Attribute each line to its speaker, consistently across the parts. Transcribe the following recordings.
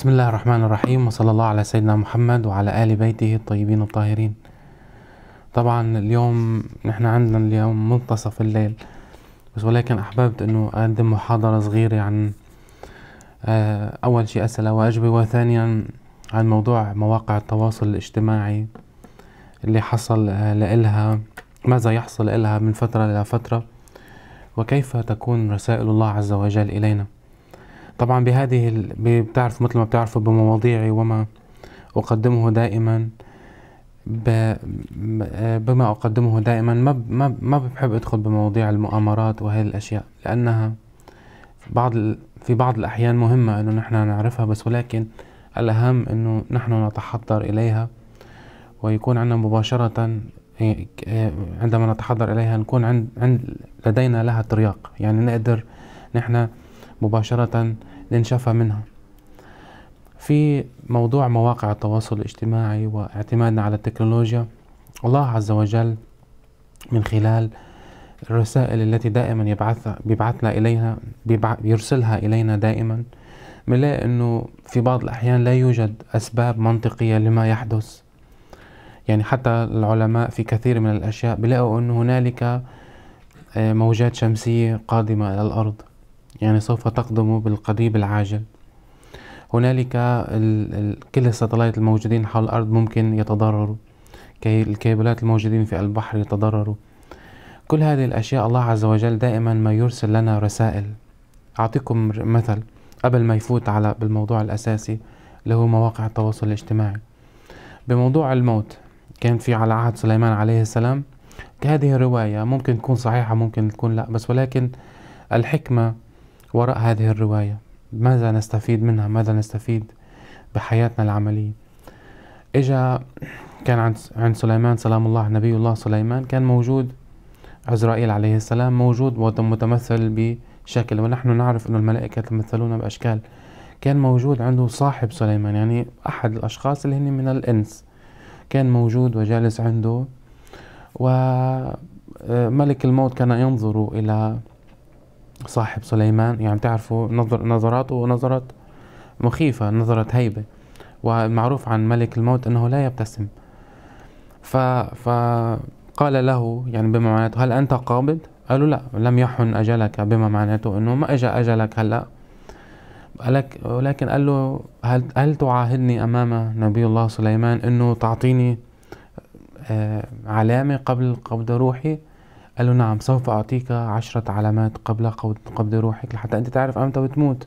Speaker 1: بسم الله الرحمن الرحيم وصلى الله على سيدنا محمد وعلى آل بيته الطيبين الطاهرين طبعا اليوم نحن عندنا اليوم منتصف الليل بس ولكن أحببت أنه أقدم محاضرة صغيرة عن آه، أول شيء أسأل وأجوبة وثانيا عن موضوع مواقع التواصل الاجتماعي اللي حصل آه، لإلها ماذا يحصل إلها من فترة إلى فترة وكيف تكون رسائل الله عز وجل إلينا طبعا بهذه بتعرف مثل ما بتعرفوا بمواضيعي وما أقدمه دائما بما أقدمه دائما ما ما ما بحب أدخل بمواضيع المؤامرات وهي الأشياء لأنها بعض في بعض الأحيان مهمة إنه نحن نعرفها بس ولكن الأهم إنه نحن نتحضر إليها ويكون عندنا مباشرة عندما نتحضر إليها نكون عند, عند لدينا لها ترياق يعني نقدر نحن مباشرة انشفى منها في موضوع مواقع التواصل الاجتماعي واعتمادنا على التكنولوجيا الله عز وجل من خلال الرسائل التي دائما يبعثها بيبعثنا إليها بيرسلها إلينا دائما بنلاقي أنه في بعض الأحيان لا يوجد أسباب منطقية لما يحدث يعني حتى العلماء في كثير من الأشياء بيلاقوا أنه هنالك آه، موجات شمسية قادمة إلى الأرض يعني سوف تقدم بالقريب العاجل هنالك كل الساتلايت الموجودين حول الأرض ممكن يتضرروا كي الكابلات الموجودين في البحر يتضرروا كل هذه الأشياء الله عز وجل دائما ما يرسل لنا رسائل أعطيكم مثل قبل ما يفوت على بالموضوع الأساسي اللي هو مواقع التواصل الاجتماعي بموضوع الموت كان في على عهد سليمان عليه السلام هذه الرواية ممكن تكون صحيحة ممكن تكون لا بس ولكن الحكمة وراء هذه الرواية ماذا نستفيد منها ماذا نستفيد بحياتنا العملية إجا كان عند سليمان سلام الله نبي الله سليمان كان موجود عزرائيل عليه السلام موجود ومتمثل بشكل ونحن نعرف أن الملائكة يتمثلون بأشكال كان موجود عنده صاحب سليمان يعني أحد الأشخاص اللي هن من الإنس كان موجود وجالس عنده وملك آه، الموت كان ينظر إلى صاحب سليمان يعني تعرفوا نظر نظراته نظرات مخيفة نظرة هيبة والمعروف عن ملك الموت أنه لا يبتسم ف... فقال له يعني بما معناته هل أنت قابض؟ قالوا لا لم يحن أجلك بما معناته أنه ما أجا أجلك هلأ قالك ولكن قال له هل هل تعاهدني امام نبي الله سليمان انه تعطيني آه، علامه قبل قبض روحي قال له نعم سوف أعطيك عشرة علامات قبل قبض روحك لحتى أنت تعرف أمتى بتموت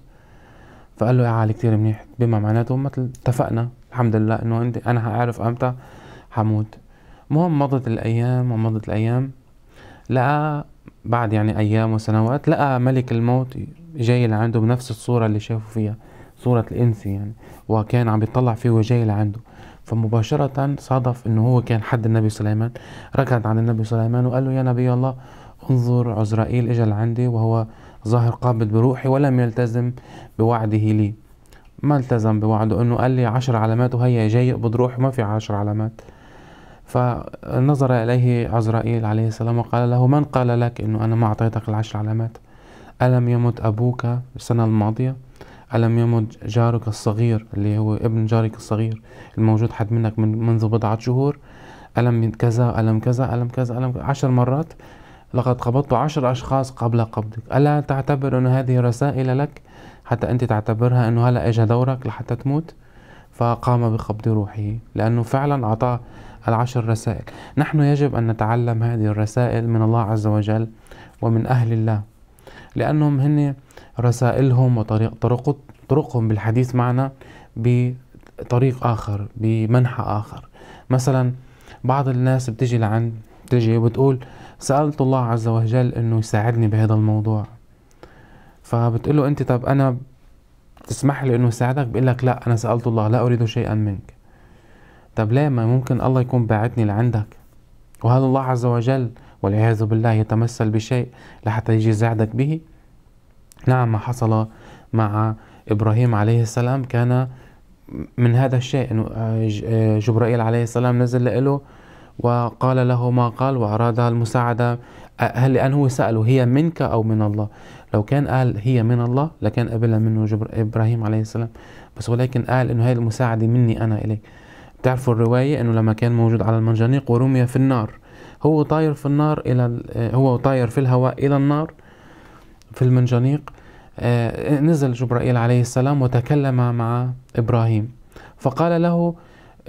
Speaker 1: فقال له يا عالي كتير منيح بما معناته مثل اتفقنا الحمد لله انه انت انا هعرف امتى حموت المهم مضت الايام ومضت الايام لقى بعد يعني ايام وسنوات لقى ملك الموت جاي لعنده بنفس الصورة اللي شافه فيها صورة الإنس يعني وكان عم بيطلع في وجاي لعنده فمباشرة صادف إنه هو كان حد النبي سليمان ركض عن النبي سليمان وقال له يا نبي الله انظر عزرائيل إجا لعندي وهو ظاهر قابض بروحي ولم يلتزم بوعده لي ما التزم بوعده إنه قال لي عشر علامات وهي جاي يقبض روحي ما في عشر علامات فنظر إليه عزرائيل عليه السلام وقال له من قال لك إنه أنا ما أعطيتك العشر علامات ألم يمت أبوك السنة الماضية ألم يمت جارك الصغير اللي هو ابن جارك الصغير الموجود حد منك من منذ بضعة شهور ألم كذا ألم كذا ألم كذا ألم كذا عشر مرات لقد قبضت عشر أشخاص قبل قبضك ألا تعتبر أن هذه رسائل لك حتى أنت تعتبرها أنه هلأ إجا دورك لحتى تموت فقام بقبض روحه لأنه فعلا أعطاه العشر رسائل نحن يجب أن نتعلم هذه الرسائل من الله عز وجل ومن أهل الله لأنهم هن رسائلهم طرق طرقهم بالحديث معنا بطريق آخر بمنحى آخر مثلا بعض الناس بتجي لعند بتجي وبتقول سألت الله عز وجل أنه يساعدني بهذا الموضوع فبتقول له أنت طب أنا تسمح لي أنه يساعدك بيقول لك لا أنا سألت الله لا أريد شيئا منك طب ليه ما ممكن الله يكون باعتني لعندك وهل الله عز وجل والعياذ بالله يتمثل بشيء لحتى يجي يساعدك به؟ نعم ما حصل مع إبراهيم عليه السلام كان من هذا الشيء أنه آه، آه، جبرائيل عليه السلام نزل له وقال له ما قال وأراد المساعدة هل لأن هو سأله هي منك أو من الله لو كان قال هي من الله لكان قبلها منه جبر إبراهيم عليه السلام بس ولكن قال أنه هي المساعدة مني أنا إليك بتعرفوا الرواية أنه لما كان موجود على المنجنيق ورمي في النار هو طاير في النار إلى آه، هو طاير في الهواء إلى النار في المنجنيق آه، نزل جبرائيل عليه السلام وتكلم مع إبراهيم فقال له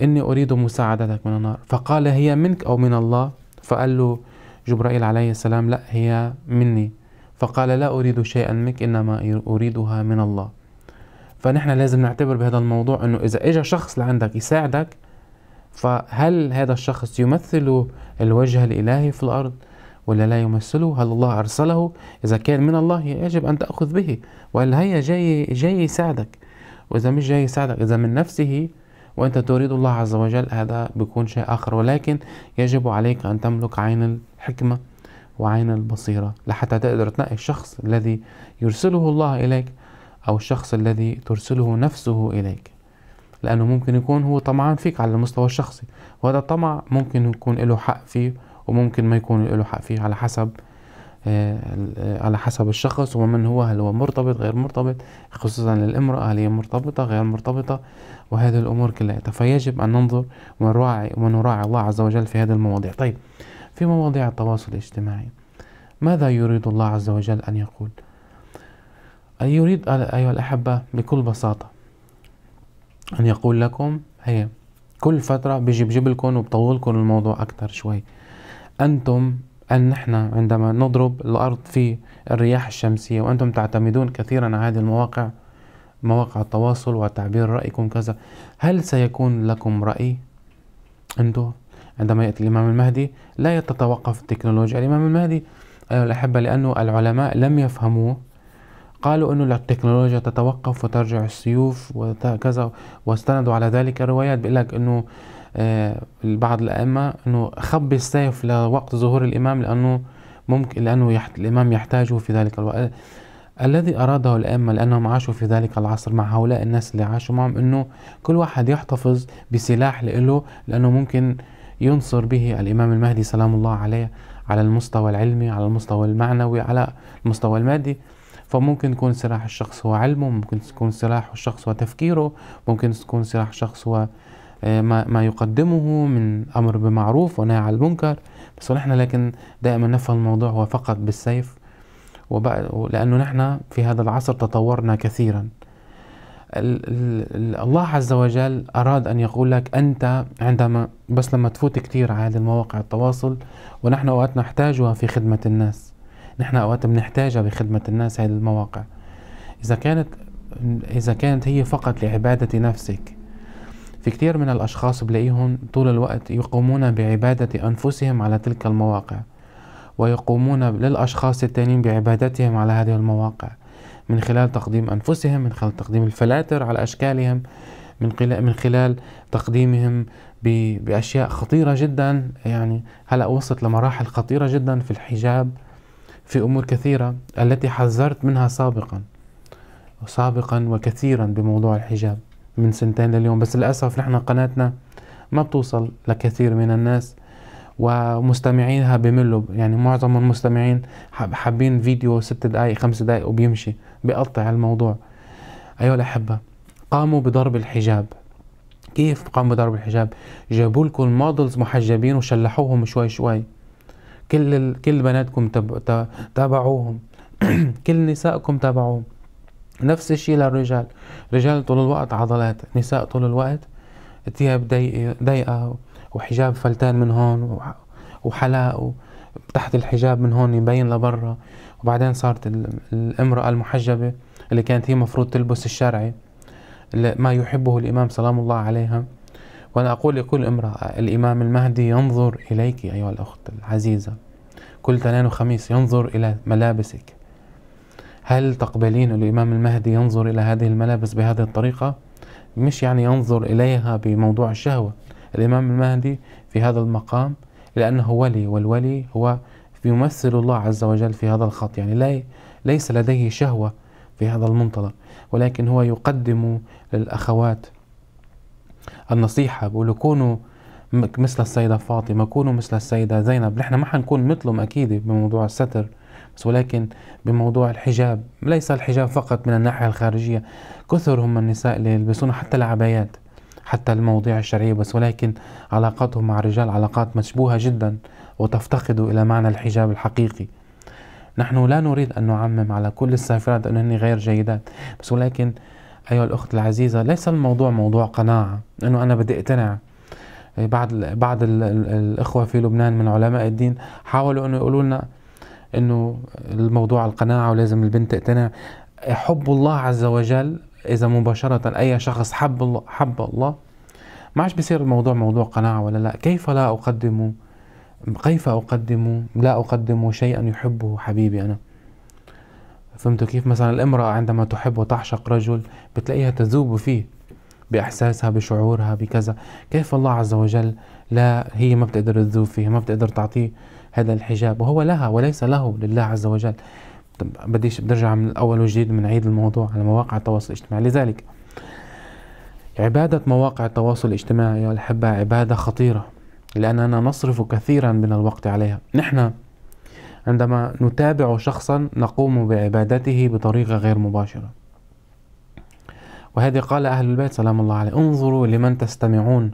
Speaker 1: إني أريد مساعدتك من النار فقال هي منك أو من الله فقال له جبرائيل عليه السلام لا هي مني فقال لا أريد شيئا منك إنما أريدها من الله فنحن لازم نعتبر بهذا الموضوع أنه إذا إجا شخص لعندك يساعدك فهل هذا الشخص يمثل الوجه الإلهي في الأرض؟ ولا لا يمثله هل الله أرسله إذا كان من الله يجب أن تأخذ به وهل هي جاي, جاي يساعدك وإذا مش جاي يساعدك إذا من نفسه وأنت تريد الله عز وجل هذا بيكون شيء آخر ولكن يجب عليك أن تملك عين الحكمة وعين البصيرة لحتى تقدر تنقي الشخص الذي يرسله الله إليك أو الشخص الذي ترسله نفسه إليك لأنه ممكن يكون هو طمعان فيك على المستوى الشخصي وهذا الطمع ممكن يكون له حق فيه وممكن ما يكون له حق فيه على حسب آه، آه، على حسب الشخص ومن هو هل هو مرتبط غير مرتبط خصوصا للامرأة هل هي مرتبطة غير مرتبطة وهذه الأمور كلها فيجب أن ننظر ونراعي ونراعي الله عز وجل في هذه المواضيع طيب في مواضيع التواصل الاجتماعي ماذا يريد الله عز وجل أن يقول أن يريد أيها الأحبة بكل بساطة أن يقول لكم هي كل فترة بيجي بجيب لكم وبطول لكم الموضوع أكثر شوي أنتم أن نحن عندما نضرب الأرض في الرياح الشمسية وأنتم تعتمدون كثيرا على هذه المواقع مواقع التواصل وتعبير رأيكم كذا هل سيكون لكم رأي أنتم عندما يأتي الإمام المهدي لا تتوقف التكنولوجيا الإمام المهدي أيها الأحبة لأنه العلماء لم يفهموه قالوا أن التكنولوجيا تتوقف وترجع السيوف وكذا واستندوا على ذلك روايات بيقول لك أنه آه، بعض الأئمة أنه خبي السيف لوقت ظهور الإمام لأنه ممكن لأنه يحت الإمام يحتاجه في ذلك الوقت الذي أراده الأئمة لأنهم عاشوا في ذلك العصر مع هؤلاء الناس اللي عاشوا معهم أنه كل واحد يحتفظ بسلاح له لأنه ممكن ينصر به الإمام المهدي سلام الله عليه على المستوى العلمي على المستوى المعنوي على المستوى المادي فممكن يكون سلاح الشخص هو علمه ممكن يكون سلاح الشخص هو تفكيره ممكن يكون سلاح الشخص هو آه، ما, ما يقدمه من أمر بمعروف ونهي عن المنكر بس ونحن لكن دائما نفهم الموضوع هو فقط بالسيف لأنه نحن في هذا العصر تطورنا كثيرا الله عز وجل أراد أن يقول لك أنت عندما بس لما تفوت كثير على هذه المواقع التواصل ونحن أوقات نحتاجها في خدمة الناس نحن أوقات بنحتاجها بخدمة الناس هذه المواقع إذا كانت إذا كانت هي فقط لعبادة نفسك في كثير من الأشخاص بلاقيهم طول الوقت يقومون بعبادة أنفسهم على تلك المواقع ويقومون للأشخاص التانيين بعبادتهم على هذه المواقع من خلال تقديم أنفسهم من خلال تقديم الفلاتر على أشكالهم من خلال, من خلال تقديمهم بأشياء خطيرة جدا يعني هلأ وصلت لمراحل خطيرة جدا في الحجاب في أمور كثيرة التي حذرت منها سابقا سابقا وكثيرا بموضوع الحجاب من سنتين لليوم بس للأسف نحن قناتنا ما بتوصل لكثير من الناس ومستمعينها بملوا يعني معظم المستمعين حابين فيديو ست دقايق خمس دقايق وبيمشي بقطع الموضوع أيها الأحبة قاموا بضرب الحجاب كيف قاموا بضرب الحجاب جابوا لكم مودلز محجبين وشلحوهم شوي شوي كل ال... كل بناتكم تب... تابعوهم كل نسائكم تابعوهم نفس الشيء للرجال رجال طول الوقت عضلات نساء طول الوقت ثياب ضيقة وحجاب فلتان من هون وحلاق تحت الحجاب من هون يبين لبرا وبعدين صارت الامرأة المحجبة اللي كانت هي مفروض تلبس الشرعي ما يحبه الإمام سلام الله عليها وأنا أقول لكل امرأة الإمام المهدي ينظر إليك أيها الأخت العزيزة كل تنين وخميس ينظر إلى ملابسك هل تقبلين الإمام المهدي ينظر إلى هذه الملابس بهذه الطريقة؟ مش يعني ينظر إليها بموضوع الشهوة الإمام المهدي في هذا المقام لأنه ولي والولي هو يمثل الله عز وجل في هذا الخط يعني لا ليس لديه شهوة في هذا المنطلق ولكن هو يقدم للأخوات النصيحة بقول كونوا مثل السيدة فاطمة كونوا مثل السيدة زينب نحن ما حنكون مثلهم أكيد بموضوع الستر بس ولكن بموضوع الحجاب ليس الحجاب فقط من الناحية الخارجية كثر هم النساء اللي يلبسون حتى العبايات حتى المواضيع الشرعية بس ولكن علاقاتهم مع الرجال علاقات مشبوهة جدا وتفتقد إلى معنى الحجاب الحقيقي نحن لا نريد أن نعمم على كل السافرات أنهن غير جيدات بس ولكن أيها الأخت العزيزة ليس الموضوع موضوع قناعة أنه أنا بدي اقتنع بعض بعض الإخوة في لبنان من علماء الدين حاولوا أنه يقولوا لنا انه الموضوع القناعه ولازم البنت تقتنع حب الله عز وجل اذا مباشره اي شخص حب الله حب الله ما عادش بيصير الموضوع موضوع قناعه ولا لا كيف لا اقدم كيف اقدم لا اقدم شيئا يحبه حبيبي انا فهمتوا كيف مثلا الامراه عندما تحب وتعشق رجل بتلاقيها تذوب فيه باحساسها بشعورها بكذا كيف الله عز وجل لا هي ما بتقدر تذوب فيه ما بتقدر تعطيه هذا الحجاب وهو لها وليس له لله عز وجل بديش برجع من الأول وجديد من عيد الموضوع على مواقع التواصل الاجتماعي لذلك عبادة مواقع التواصل الاجتماعي يا الأحبة عبادة خطيرة لأننا نصرف كثيرا من الوقت عليها نحن عندما نتابع شخصا نقوم بعبادته بطريقة غير مباشرة وهذه قال أهل البيت سلام الله عليه انظروا لمن تستمعون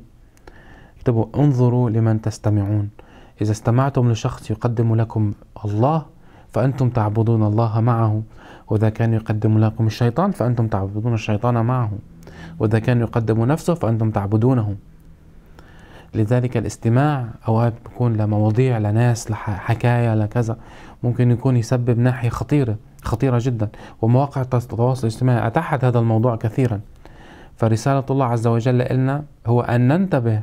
Speaker 1: اكتبوا انظروا لمن تستمعون إذا استمعتم لشخص يقدم لكم الله فأنتم تعبدون الله معه وإذا كان يقدم لكم الشيطان فأنتم تعبدون الشيطان معه وإذا كان يقدم نفسه فأنتم تعبدونه لذلك الاستماع أوقات بيكون لمواضيع لناس لحكاية لكذا ممكن يكون يسبب ناحية خطيرة خطيرة جدا ومواقع التواصل الاجتماعي أتاحت هذا الموضوع كثيرا فرسالة الله عز وجل لنا هو أن ننتبه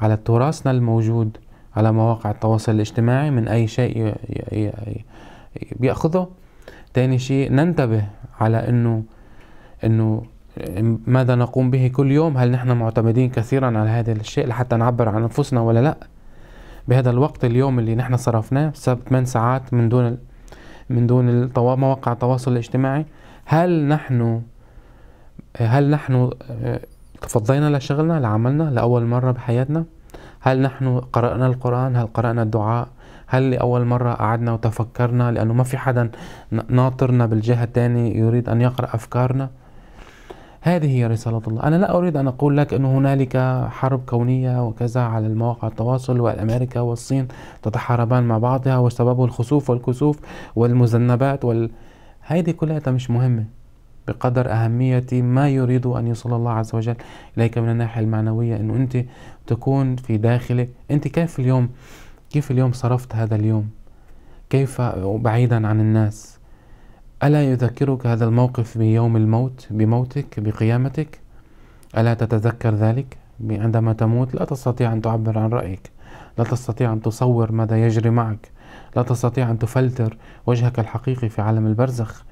Speaker 1: على تراثنا الموجود على مواقع التواصل الاجتماعي من أي شيء بيأخذه تاني شيء ننتبه على أنه أنه ماذا نقوم به كل يوم هل نحن معتمدين كثيرا على هذا الشيء لحتى نعبر عن أنفسنا ولا لأ بهذا الوقت اليوم اللي نحن صرفناه سبت 8 ساعات من دون من دون مواقع التواصل الاجتماعي هل نحن هل نحن آه، تفضينا لشغلنا لعملنا لأول مرة بحياتنا؟ هل نحن قرأنا القرآن هل قرأنا الدعاء هل لأول مرة قعدنا وتفكرنا لأنه ما في حدا ناطرنا بالجهة الثانية يريد أن يقرأ أفكارنا هذه هي رسالة الله أنا لا أريد أن أقول لك أن هنالك حرب كونية وكذا على المواقع التواصل والأمريكا والصين تتحاربان مع بعضها وسببه الخسوف والكسوف والمذنبات وال... هذه كلها مش مهمة بقدر أهمية ما يريد أن يصل الله عز وجل إليك من الناحية المعنوية أنه أنت تكون في داخلك أنت كيف اليوم كيف اليوم صرفت هذا اليوم كيف بعيدا عن الناس ألا يذكرك هذا الموقف بيوم الموت بموتك بقيامتك ألا تتذكر ذلك عندما تموت لا تستطيع أن تعبر عن رأيك لا تستطيع أن تصور ماذا يجري معك لا تستطيع أن تفلتر وجهك الحقيقي في عالم البرزخ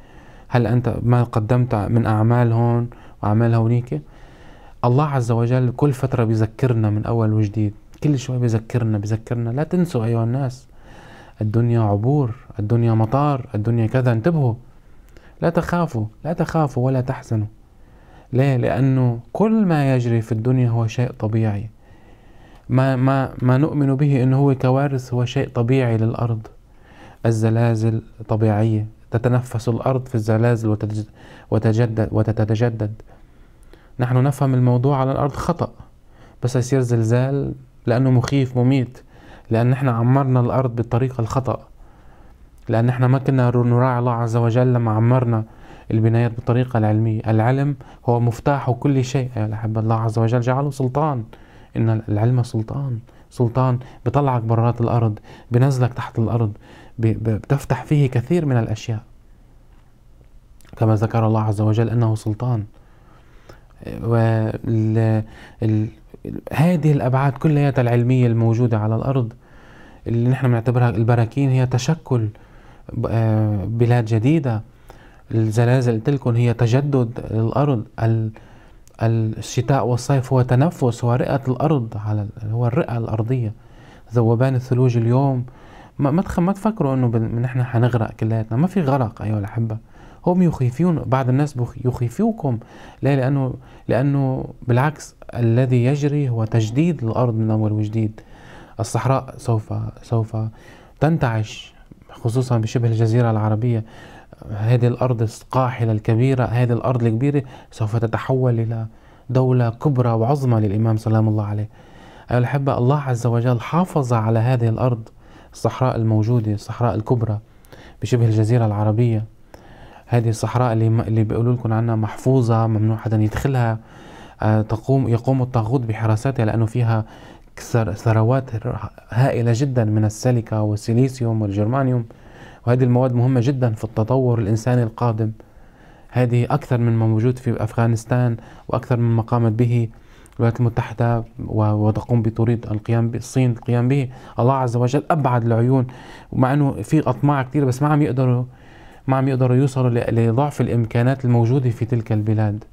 Speaker 1: هل أنت ما قدمت من أعمال هون وأعمال هونيك الله عز وجل كل فترة بيذكرنا من أول وجديد كل شوي بيذكرنا بيذكرنا لا تنسوا أيها الناس الدنيا عبور الدنيا مطار الدنيا كذا انتبهوا لا تخافوا لا تخافوا ولا تحزنوا ليه لأنه كل ما يجري في الدنيا هو شيء طبيعي ما, ما, ما نؤمن به أنه هو كوارث هو شيء طبيعي للأرض الزلازل طبيعية تتنفس الأرض في الزلازل وتتجدد, وتتجدد نحن نفهم الموضوع على الأرض خطأ بس يصير زلزال لأنه مخيف مميت لأن احنا عمرنا الأرض بالطريقة الخطأ لأن احنا ما كنا نراعي الله عز وجل لما عمرنا البنايات بالطريقة العلمية العلم هو مفتاح كل شيء يا أحب الله عز وجل جعله سلطان إن العلم سلطان سلطان بطلعك برات الأرض بنزلك تحت الأرض بتفتح فيه كثير من الأشياء كما ذكر الله عز وجل أنه سلطان هذه الأبعاد كلياتها العلمية الموجودة على الأرض اللي نحن بنعتبرها البراكين هي تشكل آه، بلاد جديدة الزلازل تلك هي تجدد الأرض الشتاء والصيف هو تنفس هو رئة الأرض على هو الرئة الأرضية ذوبان الثلوج اليوم ما ما تفكروا انه نحن حنغرق كلياتنا ما في غرق ايها الاحبه هم يخيفون بعض الناس يخيفوكم لا لانه لانه بالعكس الذي يجري هو تجديد الارض من اول وجديد الصحراء سوف سوف تنتعش خصوصا بشبه الجزيره العربيه هذه الارض القاحله الكبيره هذه الارض الكبيره سوف تتحول الى دولة كبرى وعظمى للإمام سلام الله عليه أيها الأحبة الله عز وجل حافظ على هذه الأرض الصحراء الموجودة الصحراء الكبرى بشبه الجزيرة العربية هذه الصحراء اللي, اللي بيقولوا لكم عنها محفوظة ممنوع حدا يدخلها آه، تقوم يقوم الطاغوت بحراساتها لأنه فيها ثروات هائلة جدا من السيليكا والسيليسيوم والجرمانيوم وهذه المواد مهمة جدا في التطور الإنساني القادم هذه أكثر من ما موجود في أفغانستان وأكثر من ما قامت به الولايات المتحدة وتقوم بتريد القيام بالصين القيام به الله عز وجل أبعد العيون ومع أنه في أطماع كثير بس ما عم يقدروا ما عم يقدروا يوصلوا لضعف الإمكانات الموجودة في تلك البلاد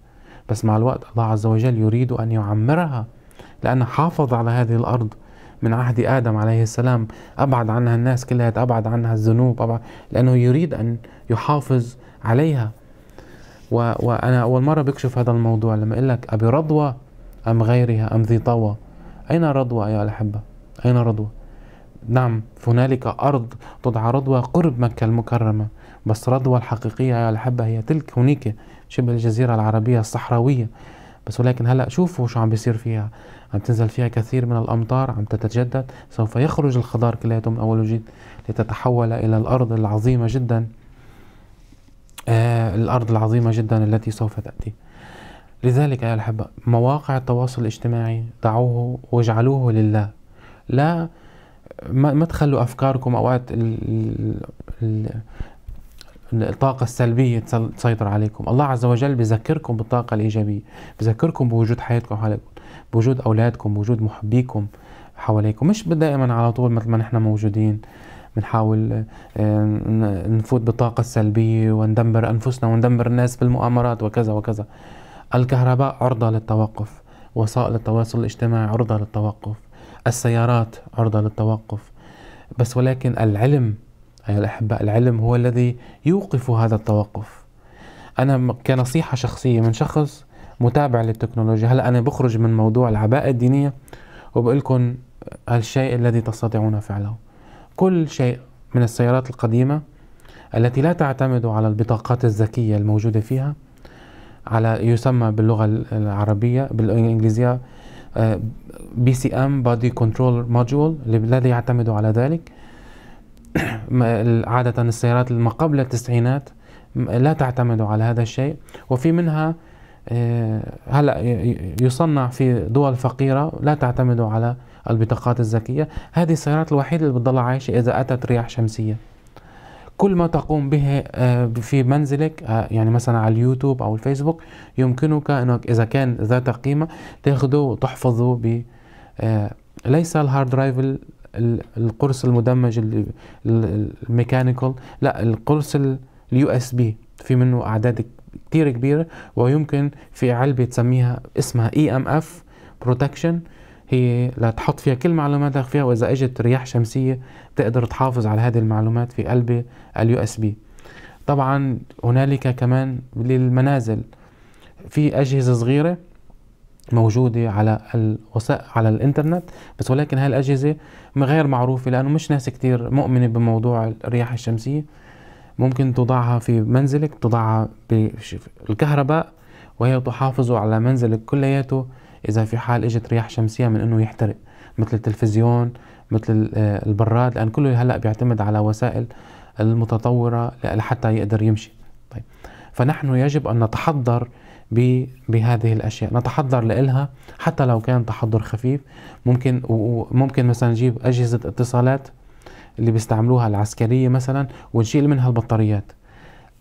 Speaker 1: بس مع الوقت الله عز وجل يريد أن يعمرها لأنه حافظ على هذه الأرض من عهد آدم عليه السلام أبعد عنها الناس كلها أبعد عنها الذنوب أبعد لأنه يريد أن يحافظ عليها و... وأنا أول مرة بكشف هذا الموضوع لما أقول لك أبي رضوى أم غيرها أم ذي طوى أين رضوى أيها الأحبة أين رضوى نعم هنالك أرض تدعى رضوى قرب مكة المكرمة بس رضوى الحقيقية أيها الأحبة هي تلك هنيك شبه الجزيرة العربية الصحراوية بس ولكن هلا شوفوا شو عم بيصير فيها عم تنزل فيها كثير من الامطار عم تتجدد سوف يخرج الخضار كلياته من اول وجديد لتتحول الى الارض العظيمه جدا آه الارض العظيمه جدا التي سوف تاتي لذلك يا الأحبة مواقع التواصل الاجتماعي دعوه واجعلوه لله لا ما, ما تخلوا أفكاركم أوقات الطاقة السلبية تسيطر عليكم الله عز وجل بذكركم بالطاقة الإيجابية بذكركم بوجود حياتكم حواليكم بوجود أولادكم بوجود محبيكم حواليكم مش دائما على طول مثل ما نحن موجودين بنحاول آه، نفوت بالطاقة السلبية وندمر أنفسنا وندمر الناس بالمؤامرات وكذا وكذا الكهرباء عرضة للتوقف وسائل التواصل الاجتماعي عرضة للتوقف السيارات عرضة للتوقف بس ولكن العلم أيها الأحباء العلم هو الذي يوقف هذا التوقف أنا كنصيحة شخصية من شخص متابع للتكنولوجيا هلا أنا بخرج من موضوع العباءة الدينية وبقول لكم الشيء الذي تستطيعون فعله كل شيء من السيارات القديمة التي لا تعتمد على البطاقات الذكية الموجودة فيها على يسمى باللغة العربية بالإنجليزية بي سي ام بادي كنترول موديول الذي يعتمد على ذلك عادة السيارات ما قبل التسعينات لا تعتمد على هذا الشيء وفي منها آه، هلا يصنع في دول فقيرة لا تعتمد على البطاقات الذكية هذه السيارات الوحيدة اللي بتضل عايشة إذا أتت رياح شمسية كل ما تقوم به آه، في منزلك آه، يعني مثلا على اليوتيوب او الفيسبوك يمكنك انك اذا كان ذات قيمه تاخذه وتحفظه ب آه، ليس الهارد درايف القرص المدمج الميكانيكال لا القرص اليو اس بي في منه اعداد كتير كبيره ويمكن في علبه تسميها اسمها اي ام اف بروتكشن هي لتحط فيها كل معلوماتك فيها واذا اجت رياح شمسيه بتقدر تحافظ على هذه المعلومات في قلب اليو اس بي طبعا هنالك كمان للمنازل في اجهزه صغيره موجودة على الوسائل على الإنترنت بس ولكن هاي الأجهزة غير معروفة لأنه مش ناس كتير مؤمنة بموضوع الرياح الشمسية ممكن تضعها في منزلك تضعها بالكهرباء وهي تحافظ على منزلك كلياته اذا في حال اجت رياح شمسيه من انه يحترق مثل التلفزيون مثل آه، البراد لان كله هلا بيعتمد على وسائل المتطوره لحتى يقدر يمشي طيب فنحن يجب ان نتحضر بهذه الاشياء نتحضر لإلها حتى لو كان تحضر خفيف ممكن وممكن مثلا نجيب اجهزه اتصالات اللي بيستعملوها العسكريه مثلا ونشيل منها البطاريات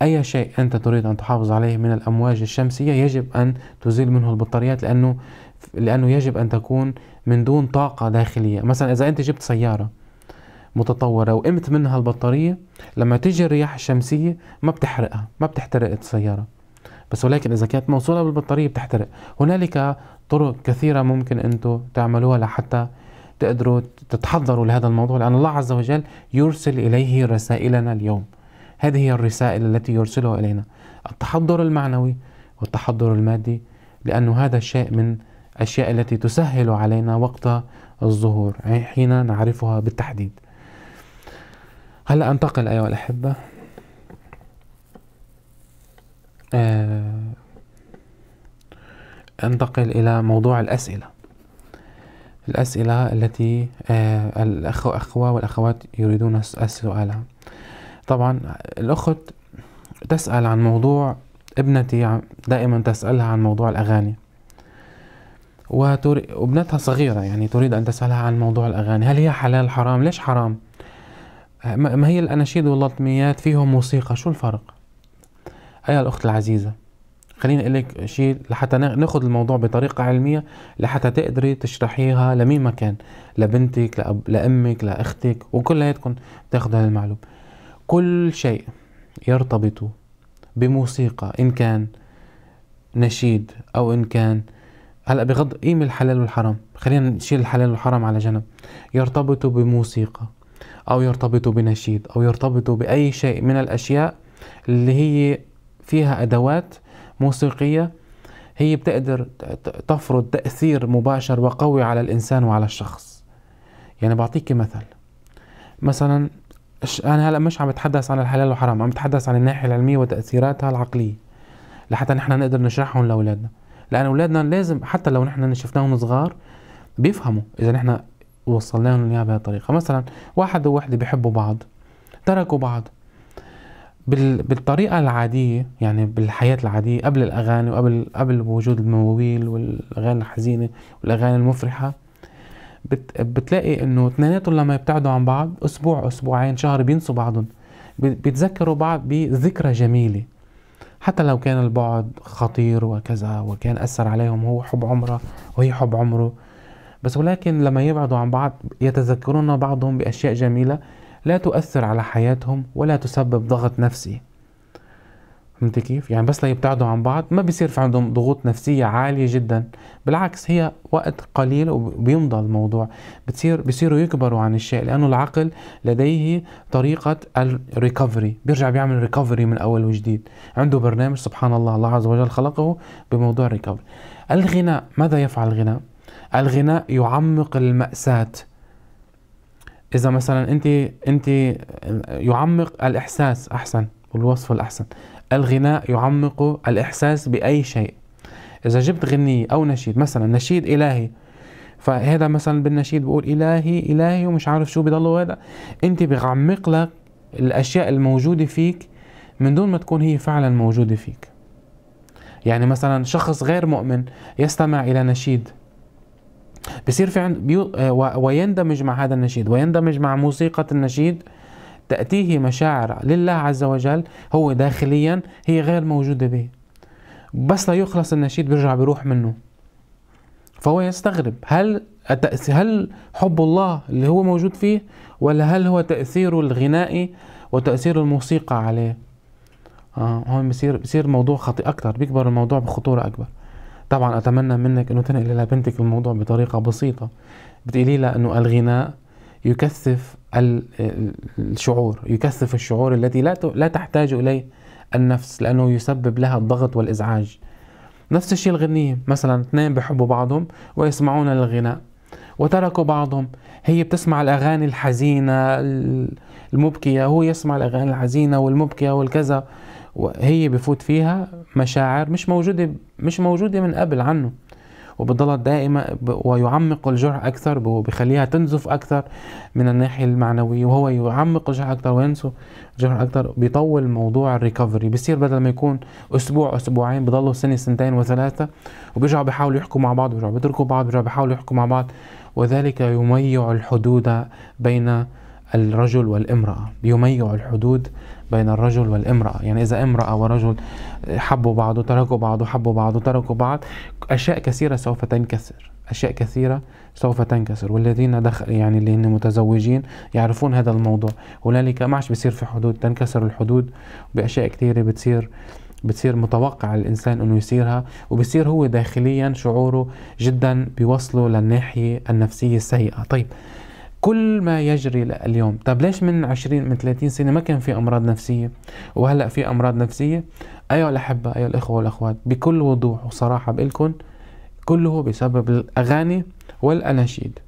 Speaker 1: أي شيء أنت تريد أن تحافظ عليه من الأمواج الشمسية يجب أن تزيل منه البطاريات لأنه لأنه يجب أن تكون من دون طاقة داخلية مثلا إذا أنت جبت سيارة متطورة وقمت منها البطارية لما تجي الرياح الشمسية ما بتحرقها ما بتحترق السيارة بس ولكن إذا كانت موصولة بالبطارية بتحترق هنالك طرق كثيرة ممكن أنتم تعملوها لحتى تقدروا تتحضروا لهذا الموضوع لأن الله عز وجل يرسل إليه رسائلنا اليوم هذه هي الرسائل التي يرسلها إلينا التحضر المعنوي والتحضر المادي لأنه هذا شيء من الأشياء التي تسهل علينا وقت الظهور حين نعرفها بالتحديد هلا انتقل أيها الأحبة آه انتقل إلى موضوع الأسئلة الأسئلة التي آه الاخوه أخوة والأخوات يريدون السؤالها طبعا الأخت تسأل عن موضوع ابنتي دائما تسألها عن موضوع الأغاني وتري... وابنتها صغيرة يعني تريد أن تسألها عن موضوع الأغاني هل هي حلال حرام ليش حرام ما هي الأناشيد واللطميات فيهم موسيقى شو الفرق أيها الأخت العزيزة خليني أقول لك شيء لحتى ناخذ الموضوع بطريقة علمية لحتى تقدري تشرحيها لمين ما كان لبنتك لأب... لأمك لأختك وكلياتكم تاخذوا هذه المعلومة كل شيء يرتبط بموسيقى إن كان نشيد أو إن كان هلا بغض قيمة الحلال والحرام خلينا نشيل الحلال والحرام على جنب يرتبط بموسيقى أو يرتبط بنشيد أو يرتبط بأي شيء من الأشياء اللي هي فيها أدوات موسيقية هي بتقدر تفرض تأثير مباشر وقوي على الإنسان وعلى الشخص يعني بعطيك مثل مثلا أنا هلأ مش عم بتحدث عن الحلال والحرام عم بتحدث عن الناحية العلمية وتأثيراتها العقلية لحتى نحن نقدر نشرحهم لأولادنا لان اولادنا لازم حتى لو نحن شفناهم صغار بيفهموا اذا نحن وصلناهم اياها بهذه الطريقه مثلا واحد ووحده بيحبوا بعض تركوا بعض بالطريقة العادية يعني بالحياة العادية قبل الأغاني وقبل قبل وجود المواويل والأغاني الحزينة والأغاني المفرحة بت بتلاقي إنه اثنيناتهم لما يبتعدوا عن بعض أسبوع أسبوعين شهر بينسوا بعضهم بيتذكروا بعض بذكرى جميلة حتى لو كان البعد خطير وكذا وكان أثر عليهم هو حب عمره وهي حب عمره بس ولكن لما يبعدوا عن بعض يتذكرون بعضهم بأشياء جميلة لا تؤثر على حياتهم ولا تسبب ضغط نفسي فهمت كيف؟ يعني بس ليبتعدوا عن بعض ما بيصير في عندهم ضغوط نفسية عالية جدا، بالعكس هي وقت قليل وبيمضى الموضوع، بتصير بيصيروا يكبروا عن الشيء لأنه العقل لديه طريقة الريكفري، بيرجع بيعمل ريكفري من أول وجديد، عنده برنامج سبحان الله الله عز وجل خلقه بموضوع الريكفري. الغناء ماذا يفعل الغناء؟ الغناء يعمق المأساة إذا مثلا أنت أنت يعمق الإحساس أحسن والوصف الأحسن الغناء يعمق الإحساس بأي شيء إذا جبت غنية أو نشيد مثلا نشيد إلهي فهذا مثلا بالنشيد بقول إلهي إلهي ومش عارف شو بيضلوا هذا أنت بغمق لك الأشياء الموجودة فيك من دون ما تكون هي فعلا موجودة فيك يعني مثلا شخص غير مؤمن يستمع إلى نشيد بصير في عند بيو... آه، ويندمج مع هذا النشيد ويندمج مع موسيقى النشيد تأتيه مشاعر لله عز وجل هو داخليا هي غير موجودة به بس لا يخلص النشيد بيرجع بيروح منه فهو يستغرب هل هل حب الله اللي هو موجود فيه ولا هل هو تأثيره الغنائي وتأثير الموسيقى عليه آه هون بصير بصير موضوع خطير أكثر بيكبر الموضوع بخطورة أكبر طبعا أتمنى منك إنه تنقلي لبنتك الموضوع بطريقة بسيطة بتقولي لها إنه الغناء يكثف الشعور يكثف الشعور الذي لا لا تحتاج اليه النفس لانه يسبب لها الضغط والازعاج نفس الشيء الغنية مثلا اثنين بحبوا بعضهم ويسمعون الغناء وتركوا بعضهم هي بتسمع الأغاني الحزينة المبكية هو يسمع الأغاني الحزينة والمبكية والكذا وهي بفوت فيها مشاعر مش موجودة مش موجودة من قبل عنه وبتضلها دائما ويعمق الجرح اكثر وبيخليها تنزف اكثر من الناحيه المعنويه وهو يعمق الجرح اكثر وينسو الجرح اكثر بيطول موضوع الريكفري بيصير بدل ما يكون اسبوع اسبوعين بضلوا سنه سنتين وثلاثه وبيرجعوا بيحاولوا يحكوا مع بعض بيرجعوا بيتركوا بعض بيرجعوا بيحاولوا يحكوا مع بعض وذلك يميع الحدود بين الرجل والامراه يميع الحدود بين الرجل والامرأة يعني إذا امرأة ورجل حبوا بعض وتركوا بعض وحبوا بعض وتركوا بعض أشياء كثيرة سوف تنكسر أشياء كثيرة سوف تنكسر والذين دخل يعني اللي هن متزوجين يعرفون هذا الموضوع هنالك ما عادش بيصير في حدود تنكسر الحدود بأشياء كثيرة بتصير بتصير متوقع الإنسان أنه يصيرها وبصير هو داخليا شعوره جدا بيوصله للناحية النفسية السيئة طيب كل ما يجري اليوم طب ليش من 20 من 30 سنة ما كان في أمراض نفسية وهلأ في أمراض نفسية أيها الأحبة أيها الإخوة والأخوات بكل وضوح وصراحة بقلكن كله بسبب الأغاني والأناشيد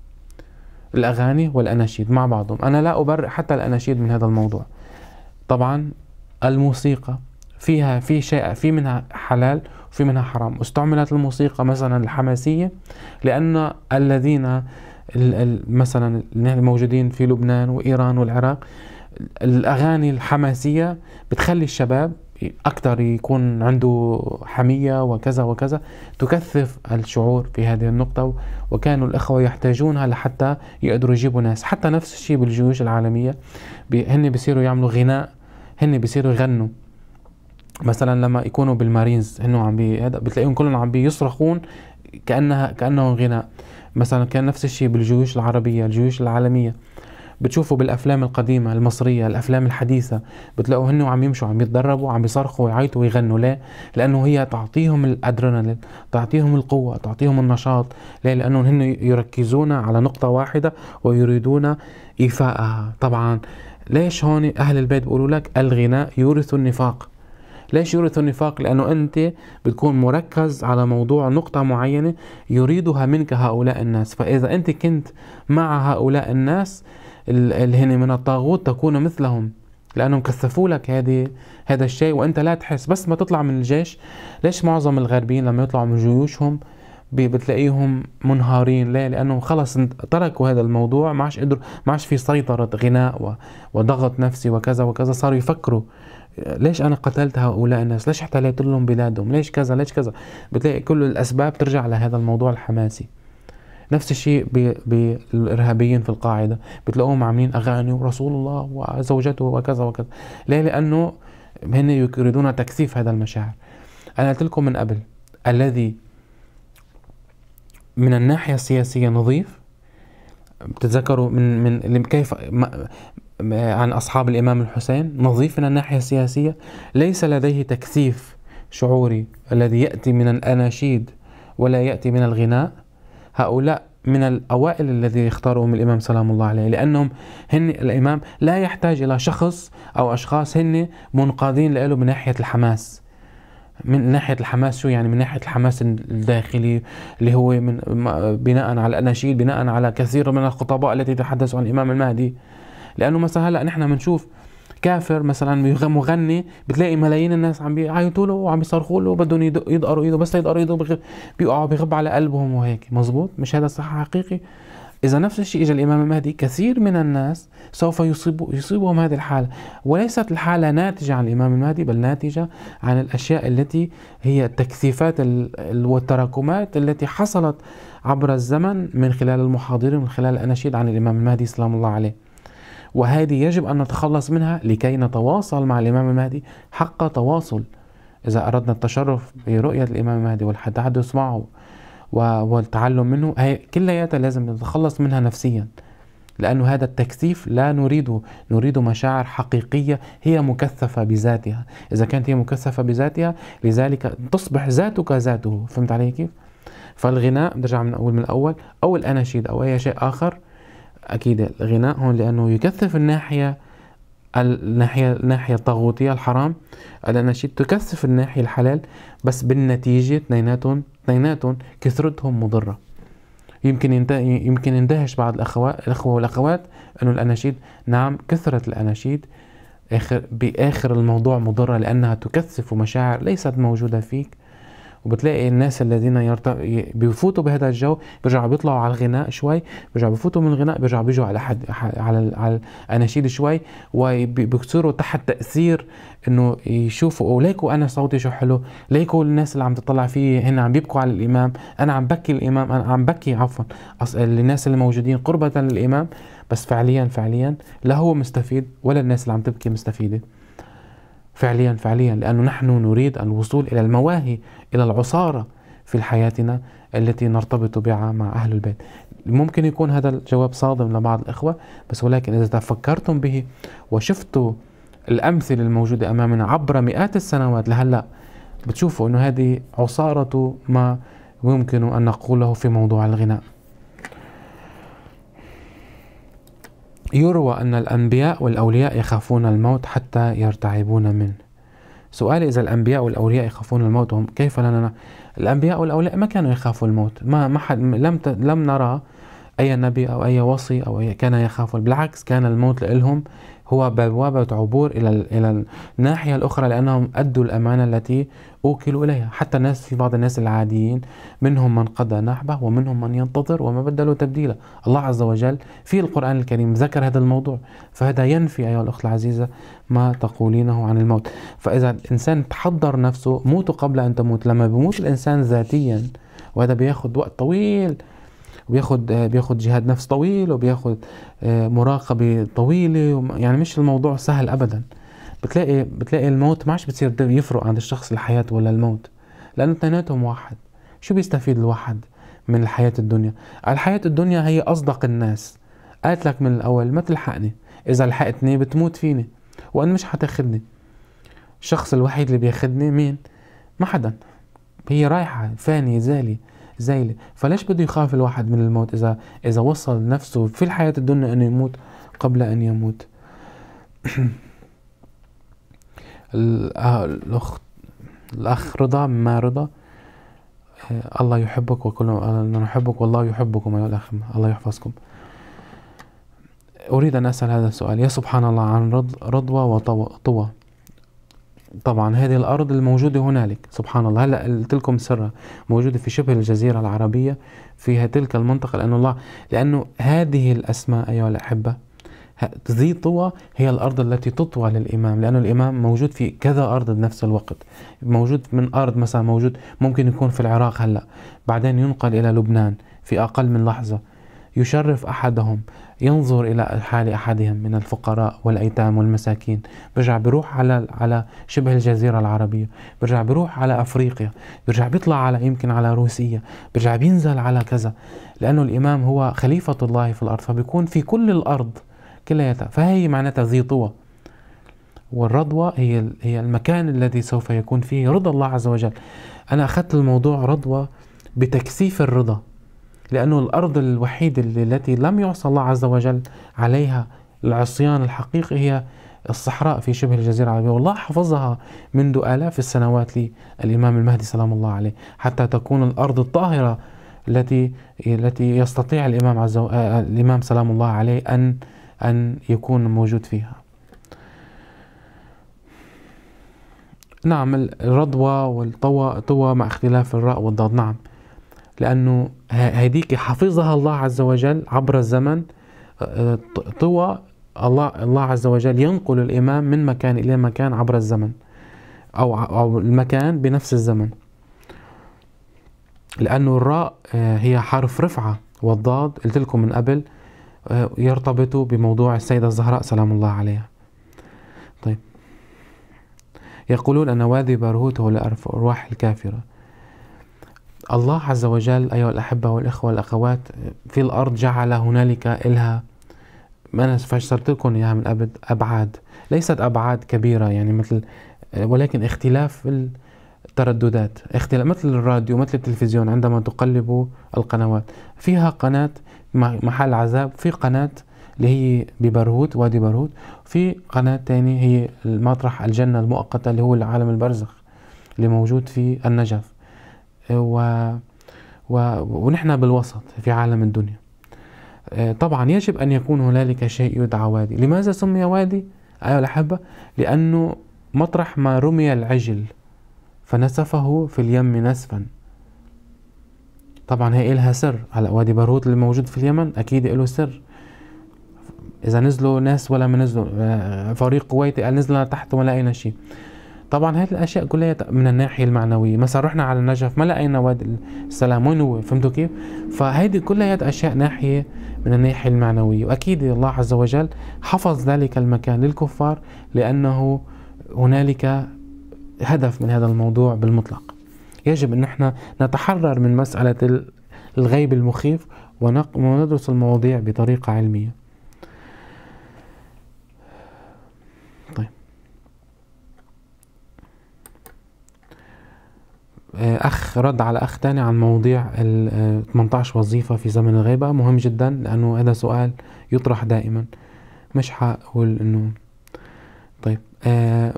Speaker 1: الأغاني والأناشيد مع بعضهم أنا لا أبرئ حتى الأناشيد من هذا الموضوع طبعا الموسيقى فيها في شيء في منها حلال وفي منها حرام استعملت الموسيقى مثلا الحماسية لأن الذين مثلا الموجودين في لبنان وايران والعراق الاغاني الحماسيه بتخلي الشباب اكثر يكون عنده حميه وكذا وكذا تكثف الشعور في هذه النقطه وكانوا الاخوه يحتاجونها لحتى يقدروا يجيبوا ناس حتى نفس الشيء بالجيوش العالميه هن بيصيروا يعملوا غناء هن بيصيروا يغنوا مثلا لما يكونوا بالمارينز هن عم بتلاقيهم كلهم عم بيصرخون كانها كانهم غناء مثلا كان نفس الشيء بالجيوش العربية الجيوش العالمية بتشوفوا بالافلام القديمه المصريه الافلام الحديثه بتلاقوا هن وعم يمشوا عم يتدربوا عم يصرخوا ويعيطوا ويغنوا ليه لانه هي تعطيهم الادرينالين تعطيهم القوه تعطيهم النشاط ليه لانه هن يركزون على نقطه واحده ويريدون ايفاءها طبعا ليش هون اهل البيت بيقولوا لك الغناء يورث النفاق ليش يورث النفاق لأنه أنت بتكون مركز على موضوع نقطة معينة يريدها منك هؤلاء الناس فإذا أنت كنت مع هؤلاء الناس اللي هن من الطاغوت تكون مثلهم لانهم كثفوا لك هذه هذا الشيء وانت لا تحس بس ما تطلع من الجيش ليش معظم الغربيين لما يطلعوا من جيوشهم بتلاقيهم منهارين ليه؟ لانهم خلص تركوا هذا الموضوع ما عادش قدروا ما عادش في سيطره غناء وضغط نفسي وكذا وكذا صاروا يفكروا ليش انا قتلت هؤلاء الناس ليش احتليت لهم بلادهم ليش كذا ليش كذا بتلاقي كل الاسباب ترجع لهذا الموضوع الحماسي نفس الشيء بالارهابيين في القاعده بتلاقوهم عاملين اغاني ورسول الله وزوجته وكذا وكذا ليه لانه هن يريدون تكثيف هذا المشاعر انا قلت لكم من قبل الذي من الناحيه السياسيه نظيف بتتذكروا من من كيف عن أصحاب الإمام الحسين نظيف من الناحية السياسية ليس لديه تكثيف شعوري الذي يأتي من الأناشيد ولا يأتي من الغناء هؤلاء من الأوائل الذي اختاروهم الإمام سلام الله عليه لأنهم هن الإمام لا يحتاج إلى شخص أو أشخاص هن منقادين له من ناحية الحماس من ناحية الحماس شو يعني من ناحية الحماس الداخلي اللي هو من بناء على الأناشيد بناء على كثير من الخطباء التي تحدثوا عن الإمام المهدي لانه مثلا هلا نحن بنشوف كافر مثلا مغني بتلاقي ملايين الناس عم بيعيطوا له وعم بيصرخوا له وبدهم يدقروا ايده بس يدقروا ايده بيقعوا بيغب على قلبهم وهيك مزبوط مش هذا صح حقيقي إذا نفس الشيء اجى الإمام المهدي كثير من الناس سوف يصيب يصيبهم هذه الحالة وليست الحالة ناتجة عن الإمام المهدي بل ناتجة عن الأشياء التي هي التكثيفات والتراكمات التي حصلت عبر الزمن من خلال المحاضرين ومن خلال الأناشيد عن الإمام المهدي سلام الله عليه وهذه يجب أن نتخلص منها لكي نتواصل مع الإمام المهدي حق تواصل إذا أردنا التشرف برؤية الإمام المهدي والتحدث معه والتعلم منه هي كلياتها لازم نتخلص منها نفسيا لأنه هذا التكثيف لا نريده نريد مشاعر حقيقية هي مكثفة بذاتها إذا كانت هي مكثفة بذاتها لذلك تصبح ذاتك ذاته فهمت علي كيف؟ فالغناء نرجع من أول من الأول أو الأناشيد أو أي شيء آخر أكيد الغناء هون لأنه يكثف الناحية الناحية الناحية الطاغوتية الحرام الأناشيد تكثف الناحية الحلال بس بالنتيجة اثنيناتهم اثنيناتهم كثرتهم مضرة يمكن يمكن يندهش بعض الأخوات الأخوة والأخوات أنه الأناشيد نعم كثرة الأناشيد آخر بآخر الموضوع مضرة لأنها تكثف مشاعر ليست موجودة فيك وبتلاقي الناس الذين يرت... بيفوتوا بهذا الجو بيرجعوا بيطلعوا على الغناء شوي بيرجعوا بيفوتوا من الغناء بيرجعوا بيجوا على حد على على الاناشيد شوي وبيكسروا تحت تاثير انه يشوفوا ليكوا انا صوتي شو حلو ليكوا الناس اللي عم تطلع فيه هن عم بيبكوا على الامام انا عم بكي الامام انا عم بكي عفوا الناس اللي موجودين قربة للامام بس فعليا فعليا لا هو مستفيد ولا الناس اللي عم تبكي مستفيده فعليا فعليا لأنه نحن نريد الوصول إلى المواهي إلى العصارة في حياتنا التي نرتبط بها مع أهل البيت ممكن يكون هذا الجواب صادم لبعض الإخوة بس ولكن إذا تفكرتم به وشفتوا الأمثلة الموجودة أمامنا عبر مئات السنوات لهلأ بتشوفوا أنه هذه عصارة ما يمكن أن نقوله في موضوع الغناء يروى أن الأنبياء والأولياء يخافون الموت حتى يرتعبون منه سؤالي إذا الأنبياء والأولياء يخافون الموت هم كيف لنا الأنبياء والأولياء ما كانوا يخافوا الموت ما, ما حد لم ت... لم نرى أي نبي أو أي وصي أو أي كان يخاف بالعكس كان الموت لهم هو بوابة عبور إلى إلى الناحية الأخرى لأنهم أدوا الأمانة التي أوكلوا إليها حتى الناس في بعض الناس العاديين منهم من قضى نحبه ومنهم من ينتظر وما بدلوا تبديلا الله عز وجل في القرآن الكريم ذكر هذا الموضوع فهذا ينفي أيها الأخت العزيزة ما تقولينه عن الموت فإذا الإنسان تحضر نفسه موتوا قبل أن تموت لما بموت الإنسان ذاتيا وهذا بياخذ وقت طويل وبياخد بياخد جهاد نفس طويل وبياخد آه، مراقبه طويله يعني مش الموضوع سهل ابدا بتلاقي بتلاقي الموت ما عادش بتصير يفرق عند الشخص الحياه ولا الموت لان اثنيناتهم واحد شو بيستفيد الواحد من الحياه الدنيا الحياه الدنيا هي اصدق الناس قالت لك من الاول ما تلحقني اذا لحقتني بتموت فيني وانا مش حتاخدني الشخص الوحيد اللي بياخدني مين ما حدا هي رايحه فاني زالي زايله فليش بده يخاف الواحد من الموت اذا اذا وصل نفسه في الحياه الدنيا انه يموت قبل ان يموت آه، الاخ الاخ رضا ما رضا آه، الله يحبك وكل انا والله يحبكم ايها الاخ الله يحفظكم اريد ان اسال هذا السؤال يا سبحان الله عن رضوى وطوى طبعا هذه الأرض الموجودة هنالك سبحان الله هلأ قلت لكم سرا موجودة في شبه الجزيرة العربية فيها تلك المنطقة لأن الله لأنه هذه الأسماء أيها الأحبة ذي طوى هي الأرض التي تطوى للإمام لانه الإمام موجود في كذا أرض بنفس الوقت موجود من أرض مثلا موجود ممكن يكون في العراق هلأ بعدين ينقل إلى لبنان في أقل من لحظة يشرف أحدهم ينظر الى حال احدهم من الفقراء والايتام والمساكين برجع بروح على على شبه الجزيره العربيه برجع بروح على افريقيا برجع بيطلع على يمكن على روسيا برجع بينزل على كذا لانه الامام هو خليفه الله في الارض فبيكون في كل الارض كلياتها فهي معناتها ذي طوى والرضوة هي هي المكان الذي سوف يكون فيه رضا الله عز وجل أنا أخذت الموضوع رضوى بتكثيف الرضا لأنه الأرض الوحيدة التي لم يعصى الله عز وجل عليها العصيان الحقيقي هي الصحراء في شبه الجزيرة العربية والله حفظها منذ آلاف السنوات للإمام المهدي سلام الله عليه حتى تكون الأرض الطاهرة التي التي يستطيع الإمام عز و... الإمام سلام الله عليه أن أن يكون موجود فيها نعم الرضوى والطوى طوى مع اختلاف الراء والضاد نعم لأنه هذيك حفظها الله عز وجل عبر الزمن آه، آه، طوى الله الله عز وجل ينقل الإمام من مكان إلى مكان عبر الزمن أو أو المكان بنفس الزمن لأنه الراء آه، هي حرف رفعة والضاد قلت لكم من قبل يرتبط بموضوع السيدة الزهراء سلام الله عليها طيب يقولون أن وادي بارهوت هو الأرواح الكافرة الله عز وجل أيها الأحبة والإخوة والأخوات في الأرض جعل هنالك إلها ما أنا فسرت لكم إياها من قبل أبعاد ليست أبعاد كبيرة يعني مثل ولكن اختلاف الترددات اختلاف مثل الراديو مثل التلفزيون عندما تقلب القنوات فيها قناة محل عذاب في قناة اللي هي ببرهوت وادي برهوت في قناة تانية هي مطرح الجنة المؤقتة اللي هو العالم البرزخ اللي موجود في النجف و... و... ونحن بالوسط في عالم الدنيا آه، طبعا يجب أن يكون هنالك شيء يدعى وادي لماذا سمي وادي أيها الأحبة لأنه مطرح ما رمي العجل فنسفه في اليم نسفا طبعا هي إلها سر هلا وادي باروت اللي موجود في اليمن أكيد إله سر إذا نزلوا ناس ولا ما نزلوا آه، فريق كويتي قال نزلنا تحت ولا أي شيء طبعا هذه الاشياء كلها من الناحيه المعنويه مثلا رحنا على النجف ما لقينا واد السلام وين هو فهمتوا كيف فهيدي كلها اشياء ناحيه من الناحيه المعنويه واكيد الله عز وجل حفظ ذلك المكان للكفار لانه هنالك هدف من هذا الموضوع بالمطلق يجب ان احنا نتحرر من مساله الغيب المخيف وندرس المواضيع بطريقه علميه آه، اخ رد على اخ تاني عن مواضيع ال 18 آه، وظيفه في زمن الغيبه مهم جدا لانه هذا سؤال يطرح دائما مش حقول انه طيب آه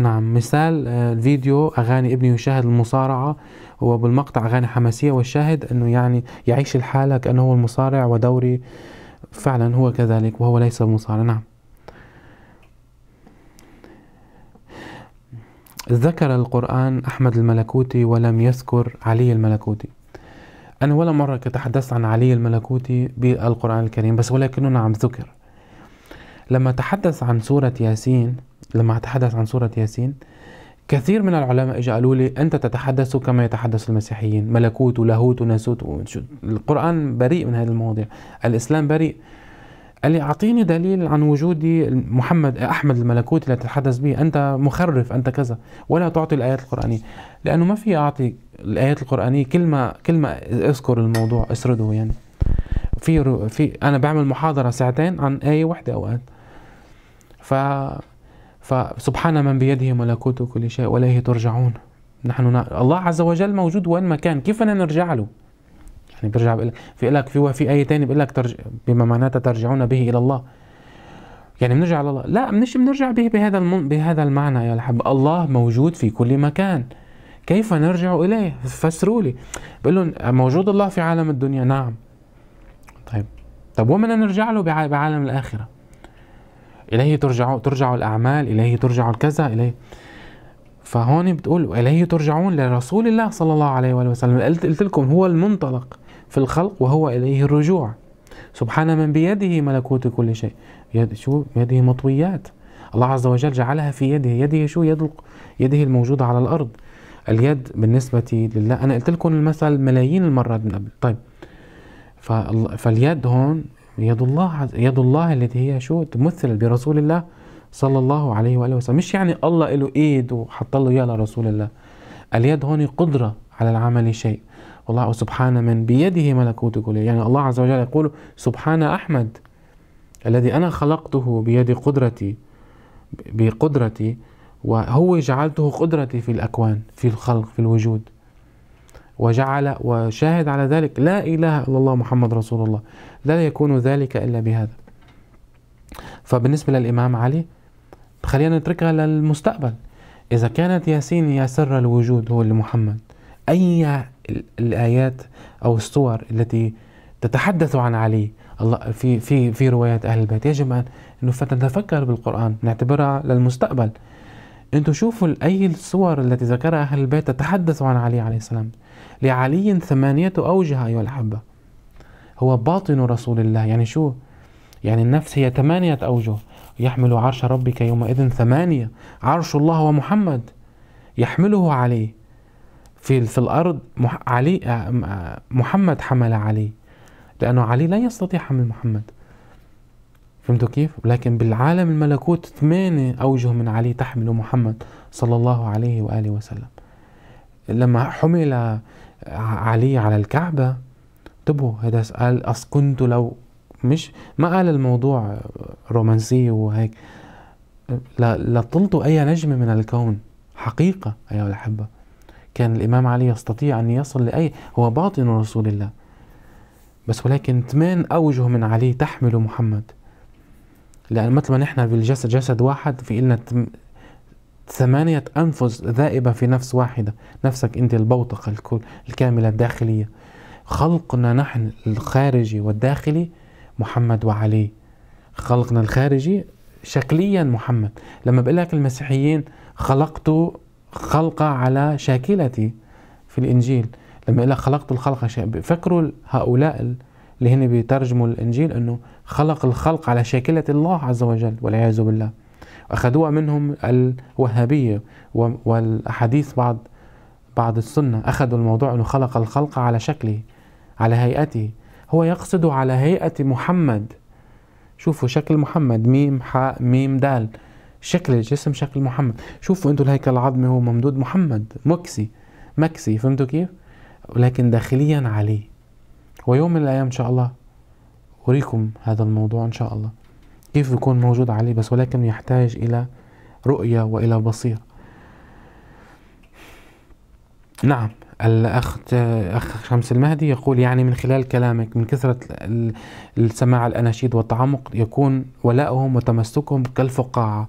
Speaker 1: نعم مثال آه الفيديو اغاني ابني يشاهد المصارعه هو بالمقطع اغاني حماسيه والشاهد انه يعني يعيش الحاله كانه هو المصارع ودوري فعلا هو كذلك وهو ليس مصارع نعم ذكر القرآن أحمد الملكوتي ولم يذكر علي الملكوتي أنا ولا مرة تحدثت عن علي الملكوتي بالقرآن الكريم بس ولكنه نعم ذكر لما تحدث عن سورة ياسين لما تحدث عن سورة ياسين كثير من العلماء اجى قالوا لي انت تتحدث كما يتحدث المسيحيين ملكوت ولاهوت وناسوت القران بريء من هذه المواضيع الاسلام بريء قال لي اعطيني دليل عن وجود محمد احمد الملكوت اللي تتحدث به انت مخرف انت كذا ولا تعطي الايات القرانيه لانه ما في اعطي الايات القرانيه كلمه كلمه اذكر الموضوع اسرده يعني في في انا بعمل محاضره ساعتين عن ايه واحده اوقات ف فسبحان من بيده ملكوت كل شيء واليه ترجعون نحن ن... الله عز وجل موجود وين ما كان كيف بدنا نرجع له يعني بيرجع بيقول في لك في في ايه ثانيه بيقول لك ترج... بما معناتها ترجعون به الى الله يعني بنرجع لله لا مش بنرجع به بهذا الم... بهذا المعنى يا الحب الله موجود في كل مكان كيف نرجع اليه فسروا لي بقول لهم موجود الله في عالم الدنيا نعم طيب طب ومن نرجع له بعالم الاخره اليه ترجع ترجع الاعمال اليه ترجع الكذا اليه فهون بتقول اليه ترجعون لرسول الله صلى الله عليه واله وسلم قلت لكم هو المنطلق في الخلق وهو إليه الرجوع سبحان من بيده ملكوت كل شيء يد شو يده مطويات الله عز وجل جعلها في يده يده شو يد يده الموجودة على الأرض اليد بالنسبة لله أنا قلت لكم المثل ملايين المرات من قبل طيب فاليد هون يد الله يد الله التي هي شو تمثل برسول الله صلى الله عليه وآله وسلم مش يعني الله له إيد وحط له إياه لرسول الله اليد هون قدرة على العمل شيء والله سبحان من بيده ملكوت كل يعني الله عز وجل يقول سبحان أحمد الذي أنا خلقته بيد قدرتي بقدرتي وهو جعلته قدرتي في الأكوان في الخلق في الوجود وجعل وشاهد على ذلك لا إله إلا الله محمد رسول الله لا يكون ذلك إلا بهذا فبالنسبة للإمام علي خلينا نتركها للمستقبل إذا كانت ياسين يا سر الوجود هو لمحمد أي الآيات أو الصور التي تتحدث عن علي الله في في في روايات أهل البيت يجب أن نتفكر بالقرآن نعتبرها للمستقبل أنتم شوفوا أي الصور التي ذكرها أهل البيت تتحدث عن علي عليه السلام لعلي ثمانية أوجه أيها الأحبة هو باطن رسول الله يعني شو يعني النفس هي ثمانية أوجه يحمل عرش ربك يومئذ ثمانية عرش الله ومحمد يحمله عليه في في الارض علي آه، آه، محمد حمل علي لانه علي لا يستطيع حمل محمد فهمتوا كيف؟ لكن بالعالم الملكوت ثمانية أوجه من علي تحمل محمد صلى الله عليه وآله وسلم لما حمل آه، علي على الكعبة انتبهوا هذا قال أسكنت لو مش ما قال الموضوع رومانسي وهيك لطلت أي نجمة من الكون حقيقة أيها الأحبة كان الإمام علي يستطيع أن يصل لأي هو باطن رسول الله بس ولكن ثمان أوجه من علي تحمل محمد لأن مثل ما نحن بالجسد جسد واحد في إلنا ثمانية أنفس ذائبة في نفس واحدة نفسك أنت البوتقة الكل الكاملة الداخلية خلقنا نحن الخارجي والداخلي محمد وعلي خلقنا الخارجي شكليا محمد لما بقول لك المسيحيين خلقت خلق على شاكلتي في الإنجيل لما يقول خلقت الخلق فكروا هؤلاء اللي هن بيترجموا الإنجيل أنه خلق الخلق على شاكلة الله عز وجل والعياذ بالله أخذوها منهم الوهابية والأحاديث بعض بعض السنة أخذوا الموضوع أنه خلق الخلق على شكله على هيئته هو يقصد على هيئة محمد شوفوا شكل محمد ميم حاء ميم دال شكل الجسم شكل محمد شوفوا انتوا الهيكل العظمي هو ممدود محمد مكسي مكسي فهمتوا كيف ولكن داخليا عليه ويوم من الايام ان شاء الله اريكم هذا الموضوع ان شاء الله كيف يكون موجود عليه بس ولكن يحتاج الى رؤيه والى بصير نعم الأخ أخ شمس المهدي يقول يعني من خلال كلامك من كثرة السماع الأناشيد والتعمق يكون ولائهم وتمسكهم كالفقاعة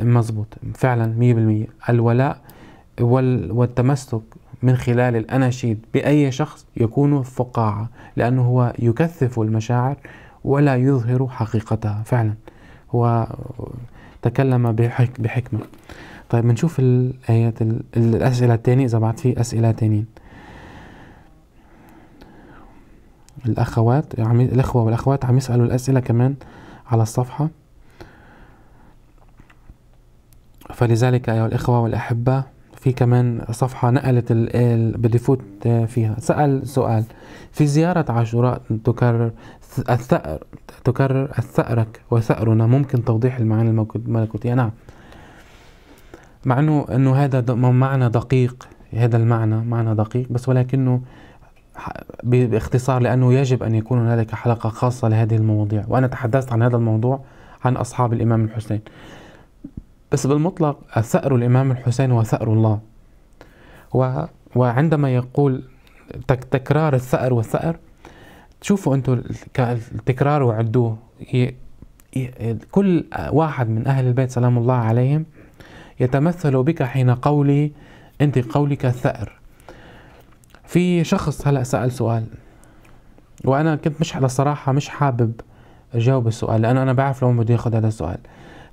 Speaker 1: مظبوط فعلا 100% الولاء والتمسك من خلال الأناشيد بأي شخص يكون فقاعة لأنه هو يكثف المشاعر ولا يظهر حقيقتها فعلا هو تكلم بحك بحكمة طيب بنشوف الآيات الأسئلة الثانيه إذا بعد في أسئلة ثانيه الأخوات الأخوة والأخوات عم يسألوا الأسئلة كمان على الصفحة فلذلك أيها الإخوة والأحبة في كمان صفحة نقلت بدي فوت فيها سأل سؤال في زيارة عاشوراء تكرر الثأر تكرر الثأرك وثأرنا ممكن توضيح المعاني الملكوتية نعم مع انه انه هذا معنى دقيق هذا المعنى معنى دقيق بس ولكنه باختصار لانه يجب ان يكون هنالك حلقه خاصه لهذه المواضيع وانا تحدثت عن هذا الموضوع عن اصحاب الامام الحسين بس بالمطلق ثأر الإمام الحسين وثأر الله و وعندما يقول تكرار الثأر والثأر تشوفوا أنتم التكرار وعدوه كل واحد من أهل البيت سلام الله عليهم يتمثل بك حين قولي أنت قولك الثأر في شخص هلأ سأل سؤال وأنا كنت مش على الصراحة مش حابب أجاوب السؤال لأنه أنا بعرف لو بدي ياخذ هذا السؤال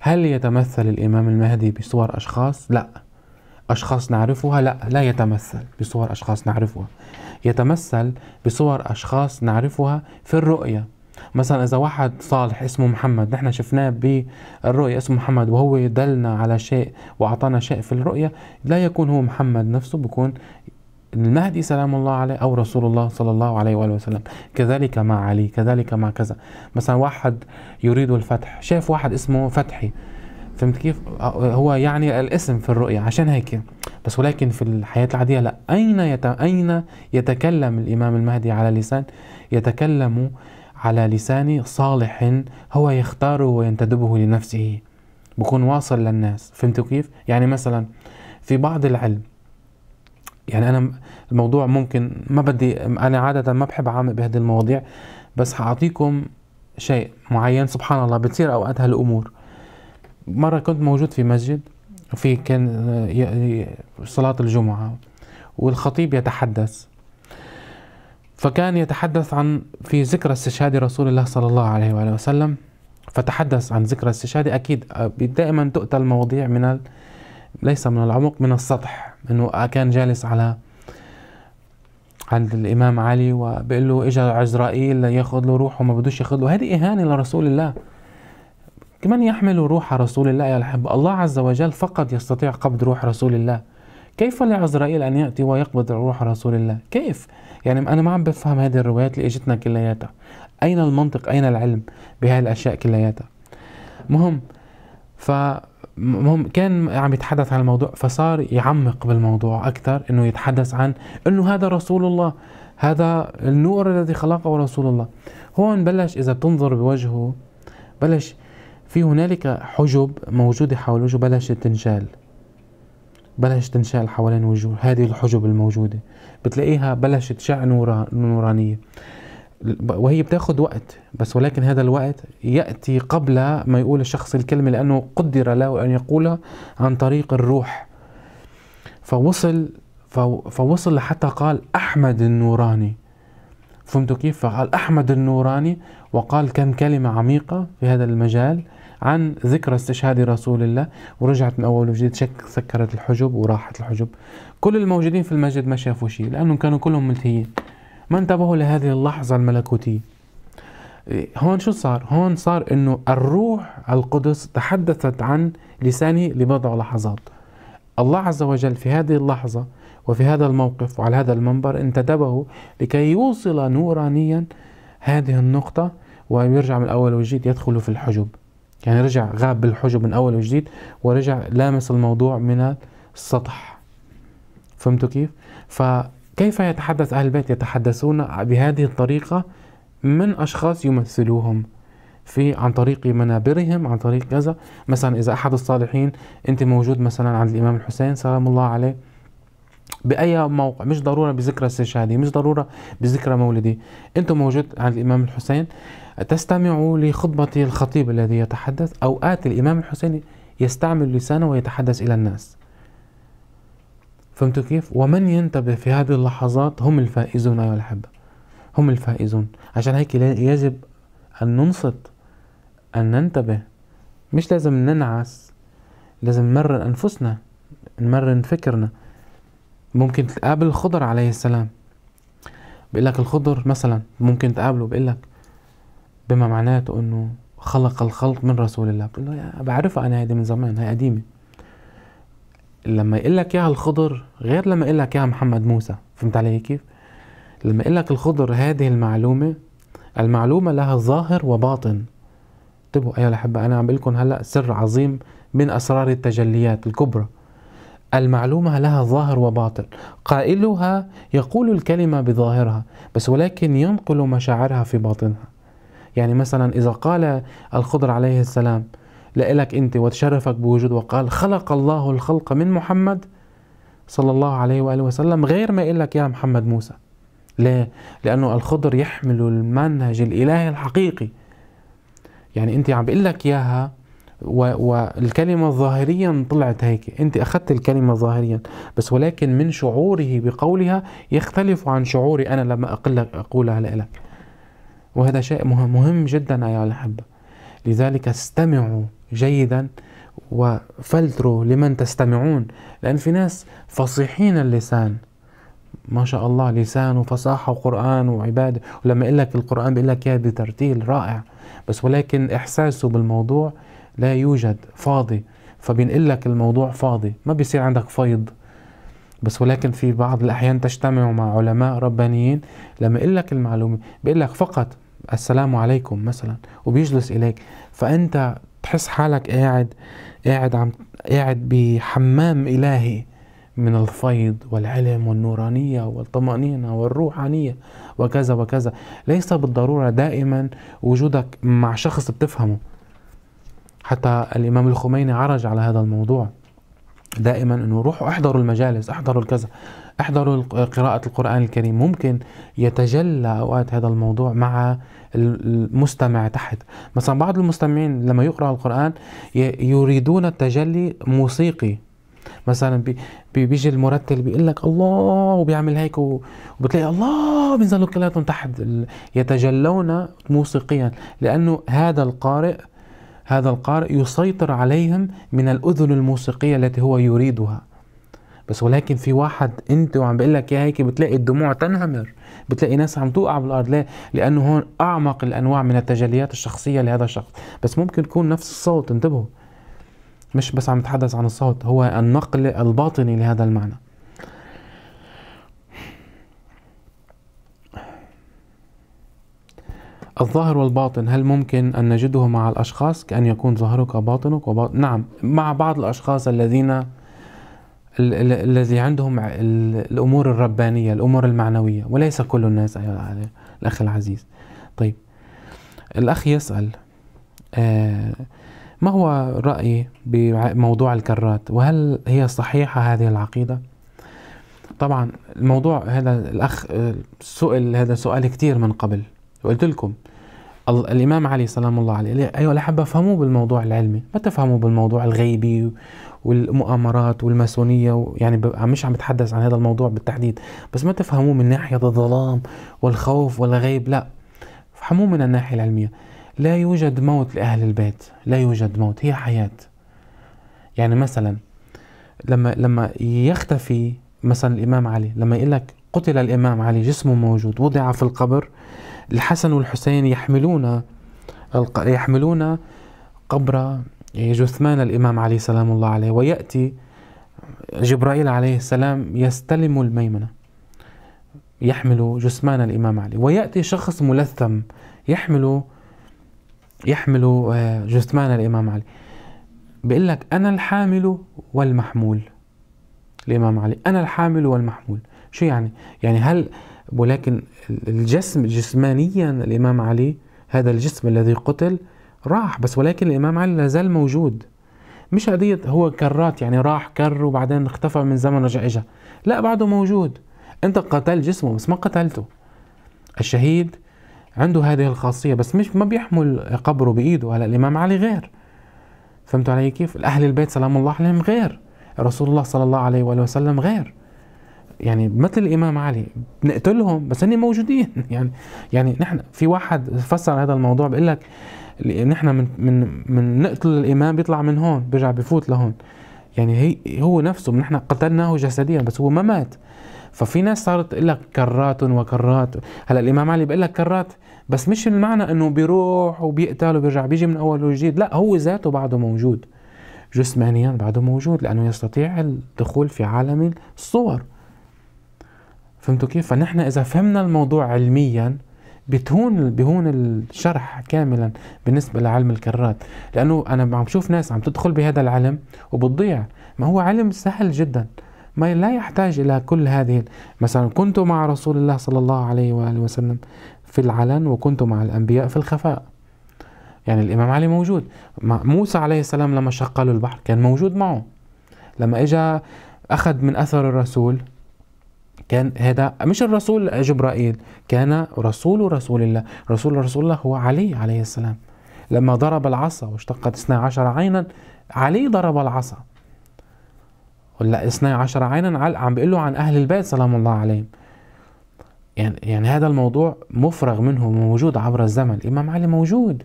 Speaker 1: هل يتمثل الإمام المهدي بصور أشخاص؟ لا أشخاص نعرفها؟ لا لا يتمثل بصور أشخاص نعرفها يتمثل بصور أشخاص نعرفها في الرؤية مثلا إذا واحد صالح اسمه محمد نحن شفناه بالرؤية اسمه محمد وهو دلنا على شيء وأعطانا شيء في الرؤية لا يكون هو محمد نفسه بكون المهدي سلام الله عليه أو رسول الله صلى الله عليه وآله وسلم كذلك مع علي كذلك مع كذا مثلا واحد يريد الفتح شاف واحد اسمه فتحي فهمت كيف هو يعني الاسم في الرؤية عشان هيك بس ولكن في الحياة العادية لا أين يت... أين يتكلم الإمام المهدي على لسان يتكلم على لسان صالح هو يختاره وينتدبه لنفسه بكون واصل للناس فهمت كيف يعني مثلا في بعض العلم يعني انا الموضوع ممكن ما بدي انا عاده ما بحب اعمق بهذه المواضيع بس حاعطيكم شيء معين سبحان الله بتصير اوقات هالامور مره كنت موجود في مسجد وفي كان صلاه الجمعه والخطيب يتحدث فكان يتحدث عن في ذكرى استشهاد رسول الله صلى الله عليه وآله وسلم فتحدث عن ذكرى استشهاد أكيد دائما تؤتى المواضيع من ليس من العمق من السطح انه كان جالس على عند الامام علي وبقول له اجى عزرائيل ياخذ له روحه ما بدوش ياخذ له هذه اهانه لرسول الله كمن يحمل روح رسول الله يا الحب الله عز وجل فقط يستطيع قبض روح رسول الله كيف لعزرائيل ان ياتي ويقبض روح رسول الله كيف يعني انا ما عم بفهم هذه الروايات اللي اجتنا كلياتها اين المنطق اين العلم بهاي الاشياء كلياتها مهم ف مهم كان عم يتحدث عن الموضوع فصار يعمق بالموضوع أكثر إنه يتحدث عن إنه هذا رسول الله هذا النور الذي خلقه رسول الله هون بلش إذا بتنظر بوجهه بلش في هنالك حجب موجودة حول وجهه بلشت تنشال بلشت تنشال حوالين وجهه هذه الحجب الموجودة بتلاقيها بلشت تشع نورانية وهي بتاخذ وقت بس ولكن هذا الوقت يأتي قبل ما يقول الشخص الكلمة لأنه قدر له أن يقولها عن طريق الروح فوصل فوصل لحتى قال أحمد النوراني فهمتوا كيف؟ فقال أحمد النوراني وقال كم كلمة عميقة في هذا المجال عن ذكرى استشهاد رسول الله ورجعت من أول وجديد شك سكرت الحجب وراحت الحجب كل الموجودين في المسجد ما شافوا شيء لأنهم كانوا كلهم ملتهيين ما انتبهوا لهذه اللحظة الملكوتية هون شو صار؟ هون صار انه الروح القدس تحدثت عن لسانه لبضع لحظات الله عز وجل في هذه اللحظة وفي هذا الموقف وعلى هذا المنبر انتدبه لكي يوصل نورانيا هذه النقطة ويرجع من أول وجديد يدخل في الحجب يعني رجع غاب بالحجب من أول وجديد ورجع لامس الموضوع من السطح فهمتوا كيف؟ ف كيف يتحدث أهل البيت يتحدثون بهذه الطريقة من أشخاص يمثلوهم في عن طريق منابرهم عن طريق كذا مثلا إذا أحد الصالحين أنت موجود مثلا عند الإمام الحسين سلام الله عليه بأي موقع مش ضرورة بذكرى استشهادي مش ضرورة بذكرى مولدي أنت موجود عند الإمام الحسين تستمعوا لخطبة الخطيب الذي يتحدث أو آت الإمام الحسين يستعمل لسانه ويتحدث إلى الناس فهمتوا كيف؟ ومن ينتبه في هذه اللحظات هم الفائزون أيها الأحبة هم الفائزون عشان هيك يجب أن ننصت أن ننتبه مش لازم ننعس لازم نمرن أنفسنا نمرن فكرنا ممكن تقابل الخضر عليه السلام بيقول لك الخضر مثلا ممكن تقابله بيقول لك بما معناته انه خلق الخلق من رسول الله بتقول له بعرفها انا هيدي من زمان هي قديمه لما يقول لك اياها الخضر غير لما يقول لك اياها محمد موسى فهمت علي كيف لما يقول لك الخضر هذه المعلومه المعلومه لها ظاهر وباطن انتبهوا طيب، ايها الاحبه انا عم بقول لكم هلا سر عظيم من اسرار التجليات الكبرى المعلومة لها ظاهر وباطن قائلها يقول الكلمة بظاهرها بس ولكن ينقل مشاعرها في باطنها يعني مثلا إذا قال الخضر عليه السلام لإلك أنت وتشرفك بوجوده وقال خلق الله الخلق من محمد صلى الله عليه وآله وسلم غير ما يقول لك يا محمد موسى ليه؟ لأنه الخضر يحمل المنهج الإلهي الحقيقي يعني أنت عم بقول لك إياها والكلمة ظاهريا طلعت هيك أنت أخذت الكلمة ظاهريا بس ولكن من شعوره بقولها يختلف عن شعوري أنا لما أقول لك أقولها لك وهذا شيء مهم, مهم جدا أيها الأحبة لذلك استمعوا جيدا وفلتروا لمن تستمعون لأن في ناس فصيحين اللسان ما شاء الله لسان وفصاحة وقرآن وعبادة ولما يقول لك القرآن بيقول لك إياه بترتيل رائع بس ولكن إحساسه بالموضوع لا يوجد فاضي فبينقل لك الموضوع فاضي ما بيصير عندك فيض بس ولكن في بعض الأحيان تجتمع مع علماء ربانيين لما يقول لك المعلومة بيقول لك فقط السلام عليكم مثلا وبيجلس إليك فأنت تحس حالك قاعد قاعد عم قاعد بحمام إلهي من الفيض والعلم والنورانية والطمأنينة والروحانية وكذا وكذا ليس بالضرورة دائما وجودك مع شخص بتفهمه حتى الإمام الخميني عرج على هذا الموضوع دائما أنه روحوا احضروا المجالس احضروا الكذا احضروا قراءة القرآن الكريم ممكن يتجلى أوقات هذا الموضوع مع المستمع تحت مثلا بعض المستمعين لما يقرأ القرآن يريدون التجلي موسيقي مثلا بيجي المرتل بيقول لك الله وبيعمل هيك وبتلاقي الله بينزلوا كلياتهم تحت يتجلون موسيقيا لانه هذا القارئ هذا القارئ يسيطر عليهم من الاذن الموسيقيه التي هو يريدها بس ولكن في واحد انت وعم بقول لك يا هيك بتلاقي الدموع تنهمر بتلاقي ناس عم توقع بالارض ليه؟ لانه هون اعمق الانواع من التجليات الشخصيه لهذا الشخص بس ممكن يكون نفس الصوت انتبهوا مش بس عم نتحدث عن الصوت هو النقل الباطني لهذا المعنى الظاهر والباطن هل ممكن أن نجده مع الأشخاص كأن يكون ظاهرك باطنك وباطن... نعم مع بعض الأشخاص الذين الذي عندهم الأمور الربانية الأمور المعنوية وليس كل الناس أيها الأخ العزيز طيب الأخ يسأل آه، ما هو رأيي بموضوع الكرات وهل هي صحيحة هذه العقيدة طبعا الموضوع هذا الأخ آه، سئل هذا سؤال كثير من قبل وقلت لكم الإمام علي سلام الله عليه أيها الأحبة فهموا بالموضوع العلمي ما تفهموا بالموضوع الغيبي والمؤامرات والماسونيه يعني مش عم بتحدث عن هذا الموضوع بالتحديد بس ما تفهموه من ناحيه الظلام والخوف والغيب لا فهموه من الناحيه العلميه لا يوجد موت لاهل البيت لا يوجد موت هي حياه يعني مثلا لما لما يختفي مثلا الامام علي لما يقول لك قتل الامام علي جسمه موجود وضع في القبر الحسن والحسين يحملون يحملون قبر يعني جثمان الإمام عليه سلام الله عليه ويأتي جبرائيل عليه السلام يستلم الميمنة يحمل جثمان الإمام علي ويأتي شخص ملثم يحمل يحمل آه، جثمان الإمام علي بيقول لك أنا الحامل والمحمول الإمام علي أنا الحامل والمحمول شو يعني؟ يعني هل ولكن الجسم جسمانيا الإمام علي هذا الجسم الذي قتل راح بس ولكن الإمام علي لا زال موجود مش قضية هو كرات يعني راح كر وبعدين اختفى من زمن رجع إجا لا بعده موجود أنت قتل جسمه بس ما قتلته الشهيد عنده هذه الخاصية بس مش ما بيحمل قبره بإيده هلا الإمام علي غير فهمتوا علي كيف؟ أهل البيت سلام الله عليهم غير رسول الله صلى الله عليه وآله وسلم غير يعني مثل الإمام علي بنقتلهم بس هن موجودين يعني يعني نحن في واحد فسر هذا الموضوع بيقول لك نحن من من من نقتل الامام بيطلع من هون بيرجع بفوت لهون يعني هي هو نفسه نحن قتلناه جسديا بس هو ما مات ففي ناس صارت تقول لك كرات وكرات هلا الامام علي بيقول لك كرات بس مش المعنى انه بيروح وبيقتل وبيرجع بيجي من اول وجديد لا هو ذاته بعده موجود جسمانيا بعده موجود لانه يستطيع الدخول في عالم الصور فهمتوا كيف؟ فنحن اذا فهمنا الموضوع علميا بتهون بهون الشرح كاملا بالنسبه لعلم الكرات لانه انا عم بشوف ناس عم تدخل بهذا العلم وبتضيع ما هو علم سهل جدا ما لا يحتاج الى كل هذه مثلا كنت مع رسول الله صلى الله عليه واله وسلم في العلن وكنت مع الانبياء في الخفاء يعني الامام علي موجود موسى عليه السلام لما شق له البحر كان موجود معه لما اجى اخذ من اثر الرسول كان هذا مش الرسول جبرائيل كان رسول رسول الله رسول رسول الله هو علي عليه السلام لما ضرب العصا واشتقت اثنا عشر عينا علي ضرب العصا ولا اثنا عشر عينا عم بيقول له عن أهل البيت سلام الله عليهم يعني, يعني هذا الموضوع مفرغ منه موجود عبر الزمن الإمام علي موجود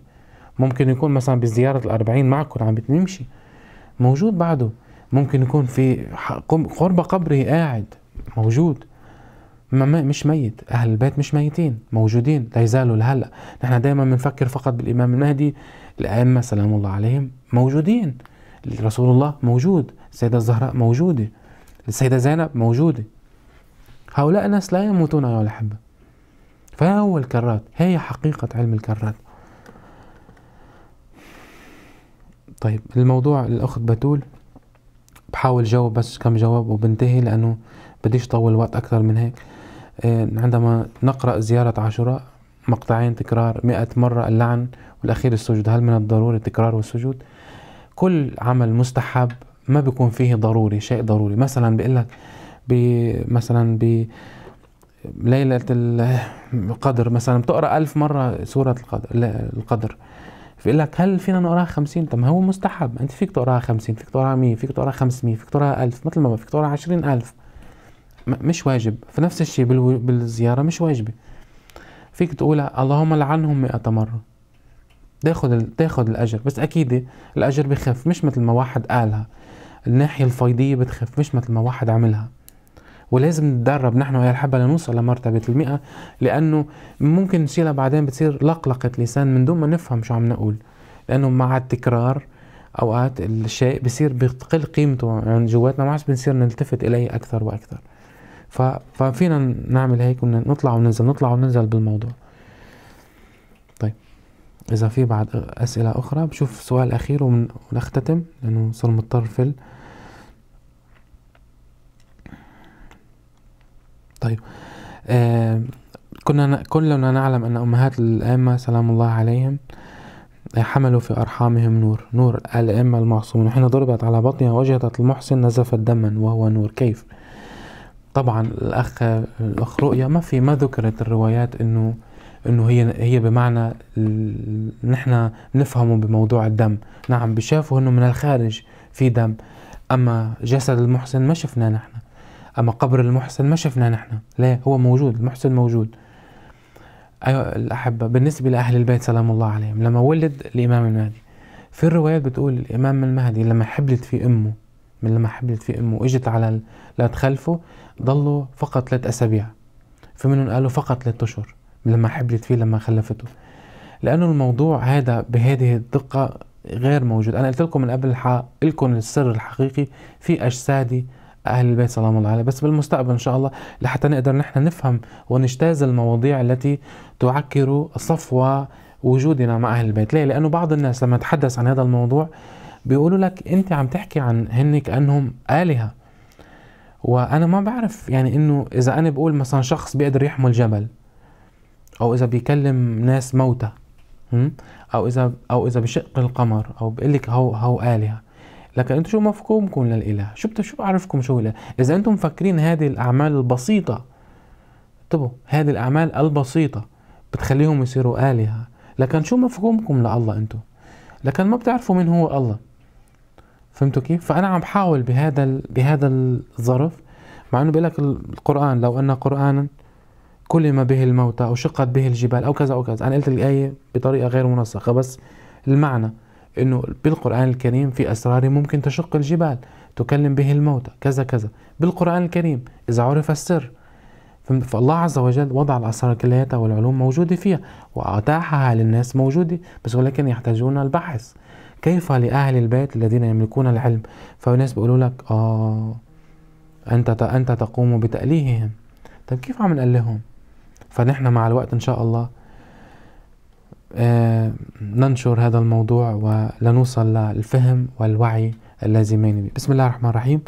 Speaker 1: ممكن يكون مثلا بزيارة الأربعين معكم عم بتمشي موجود بعده ممكن يكون في قرب قبره قاعد موجود مش ميت أهل البيت مش ميتين موجودين لا يزالوا لهلأ نحن دائما بنفكر فقط بالإمام المهدي الأئمة سلام الله عليهم موجودين رسول الله موجود السيدة الزهراء موجودة السيدة زينب موجودة هؤلاء الناس لا يموتون أيها الأحبة فهي هو الكرات هي حقيقة علم الكرات طيب الموضوع الأخت بتول بحاول جاوب بس كم جواب وبنتهي لأنه بديش طول وقت أكثر من هيك آه، عندما نقرأ زيارة عاشوراء مقطعين تكرار مئة مرة اللعن والأخير السجود هل من الضروري التكرار والسجود كل عمل مستحب ما بيكون فيه ضروري شيء ضروري مثلا بيقول لك مثلا ب ليلة القدر مثلا بتقرأ ألف مرة سورة القدر القدر بيقول لك هل فينا نقراها 50 طب ما هو مستحب انت فيك تقراها 50 فيك تقراها 100 فيك تقراها 500 فيك تقراها 1000 مثل ما فيك تقراها 20000 مش واجب فنفس الشيء بالزيارة مش واجبة فيك تقول اللهم لعنهم مئة مرة تاخد تاخد الاجر بس اكيد الاجر بخف مش مثل ما واحد قالها الناحية الفيضية بتخف مش مثل ما واحد عملها ولازم نتدرب نحن ويا الحبة لنوصل لمرتبة المئة لأنه ممكن نشيلها بعدين بتصير لقلقة لسان من دون ما نفهم شو عم نقول لأنه مع التكرار أوقات الشيء بصير بتقل قيمته عند جواتنا ما عادش بنصير نلتفت إليه أكثر وأكثر ففينا نعمل هيك ونطلع وننزل نطلع وننزل بالموضوع طيب اذا في بعد اسئله اخرى بشوف سؤال اخير ونختتم لانه صار مضطر فل طيب آه كنا كلنا نعلم ان امهات الائمه سلام الله عليهم حملوا في أرحامهم نور نور الأئمة المعصومون حين ضربت على بطنها وجدت المحسن نزفت دما وهو نور كيف طبعا الاخ الاخ رؤيا ما في ما ذكرت الروايات انه انه هي هي بمعنى نحن نفهمه بموضوع الدم نعم بشافوا انه من الخارج في دم اما جسد المحسن ما شفناه نحن اما قبر المحسن ما شفناه نحن لا هو موجود المحسن موجود ايوه الاحبه بالنسبه لاهل البيت سلام الله عليهم لما ولد الامام المهدي في الروايات بتقول الامام المهدي لما حبلت في امه من لما حبلت في امه اجت على لا تخلفه ضلوا فقط ثلاث أسابيع في منهم قالوا فقط ثلاث أشهر لما حبلت فيه لما خلفته لأنه الموضوع هذا بهذه الدقة غير موجود أنا قلت لكم من قبل الحق لكم السر الحقيقي في أجسادي أهل البيت سلام الله عليه بس بالمستقبل إن شاء الله لحتى نقدر نحن نفهم ونجتاز المواضيع التي تعكر صفو وجودنا مع أهل البيت ليه؟ لأنه بعض الناس لما تحدث عن هذا الموضوع بيقولوا لك أنت عم تحكي عن هن كأنهم آلهة وانا ما بعرف يعني انه اذا انا بقول مثلا شخص بيقدر يحمل جبل او اذا بيكلم ناس موتى او اذا او اذا بشق القمر او بقول لك هو هو الهه لكن انتم شو مفهومكم للاله شو شو بعرفكم شو الاله اذا انتم مفكرين هذه الاعمال البسيطه انتبهوا هذه الاعمال البسيطه بتخليهم يصيروا الهه لكن شو مفهومكم لله انتم لكن ما بتعرفوا مين هو الله فهمتوا كيف؟ فأنا عم بحاول بهذا بهذا الظرف مع انه بيقول لك القرآن لو أن قرآنا كلم به الموتى أو شقت به الجبال أو كذا أو كذا أنا قلت الآية بطريقة غير منسقة بس المعنى انه بالقرآن الكريم في أسرار ممكن تشق الجبال تكلم به الموتى كذا كذا بالقرآن الكريم إذا عرف السر فالله عز وجل وضع الأسرار كلياتها والعلوم موجودة فيها وأتاحها للناس موجودة بس ولكن يحتاجون البحث كيف لأهل البيت الذين يملكون العلم فالناس بيقولوا لك آه أنت أنت تقوم بتأليههم طيب كيف عم نألههم فنحن مع الوقت إن شاء الله آه ننشر هذا الموضوع ولنوصل للفهم والوعي اللازمين بسم الله الرحمن الرحيم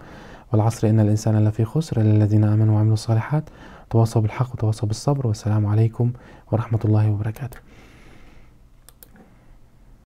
Speaker 1: والعصر إن الإنسان لفي خسر إلا الذين آمنوا وعملوا الصالحات تواصوا بالحق وتواصوا بالصبر والسلام عليكم ورحمة الله وبركاته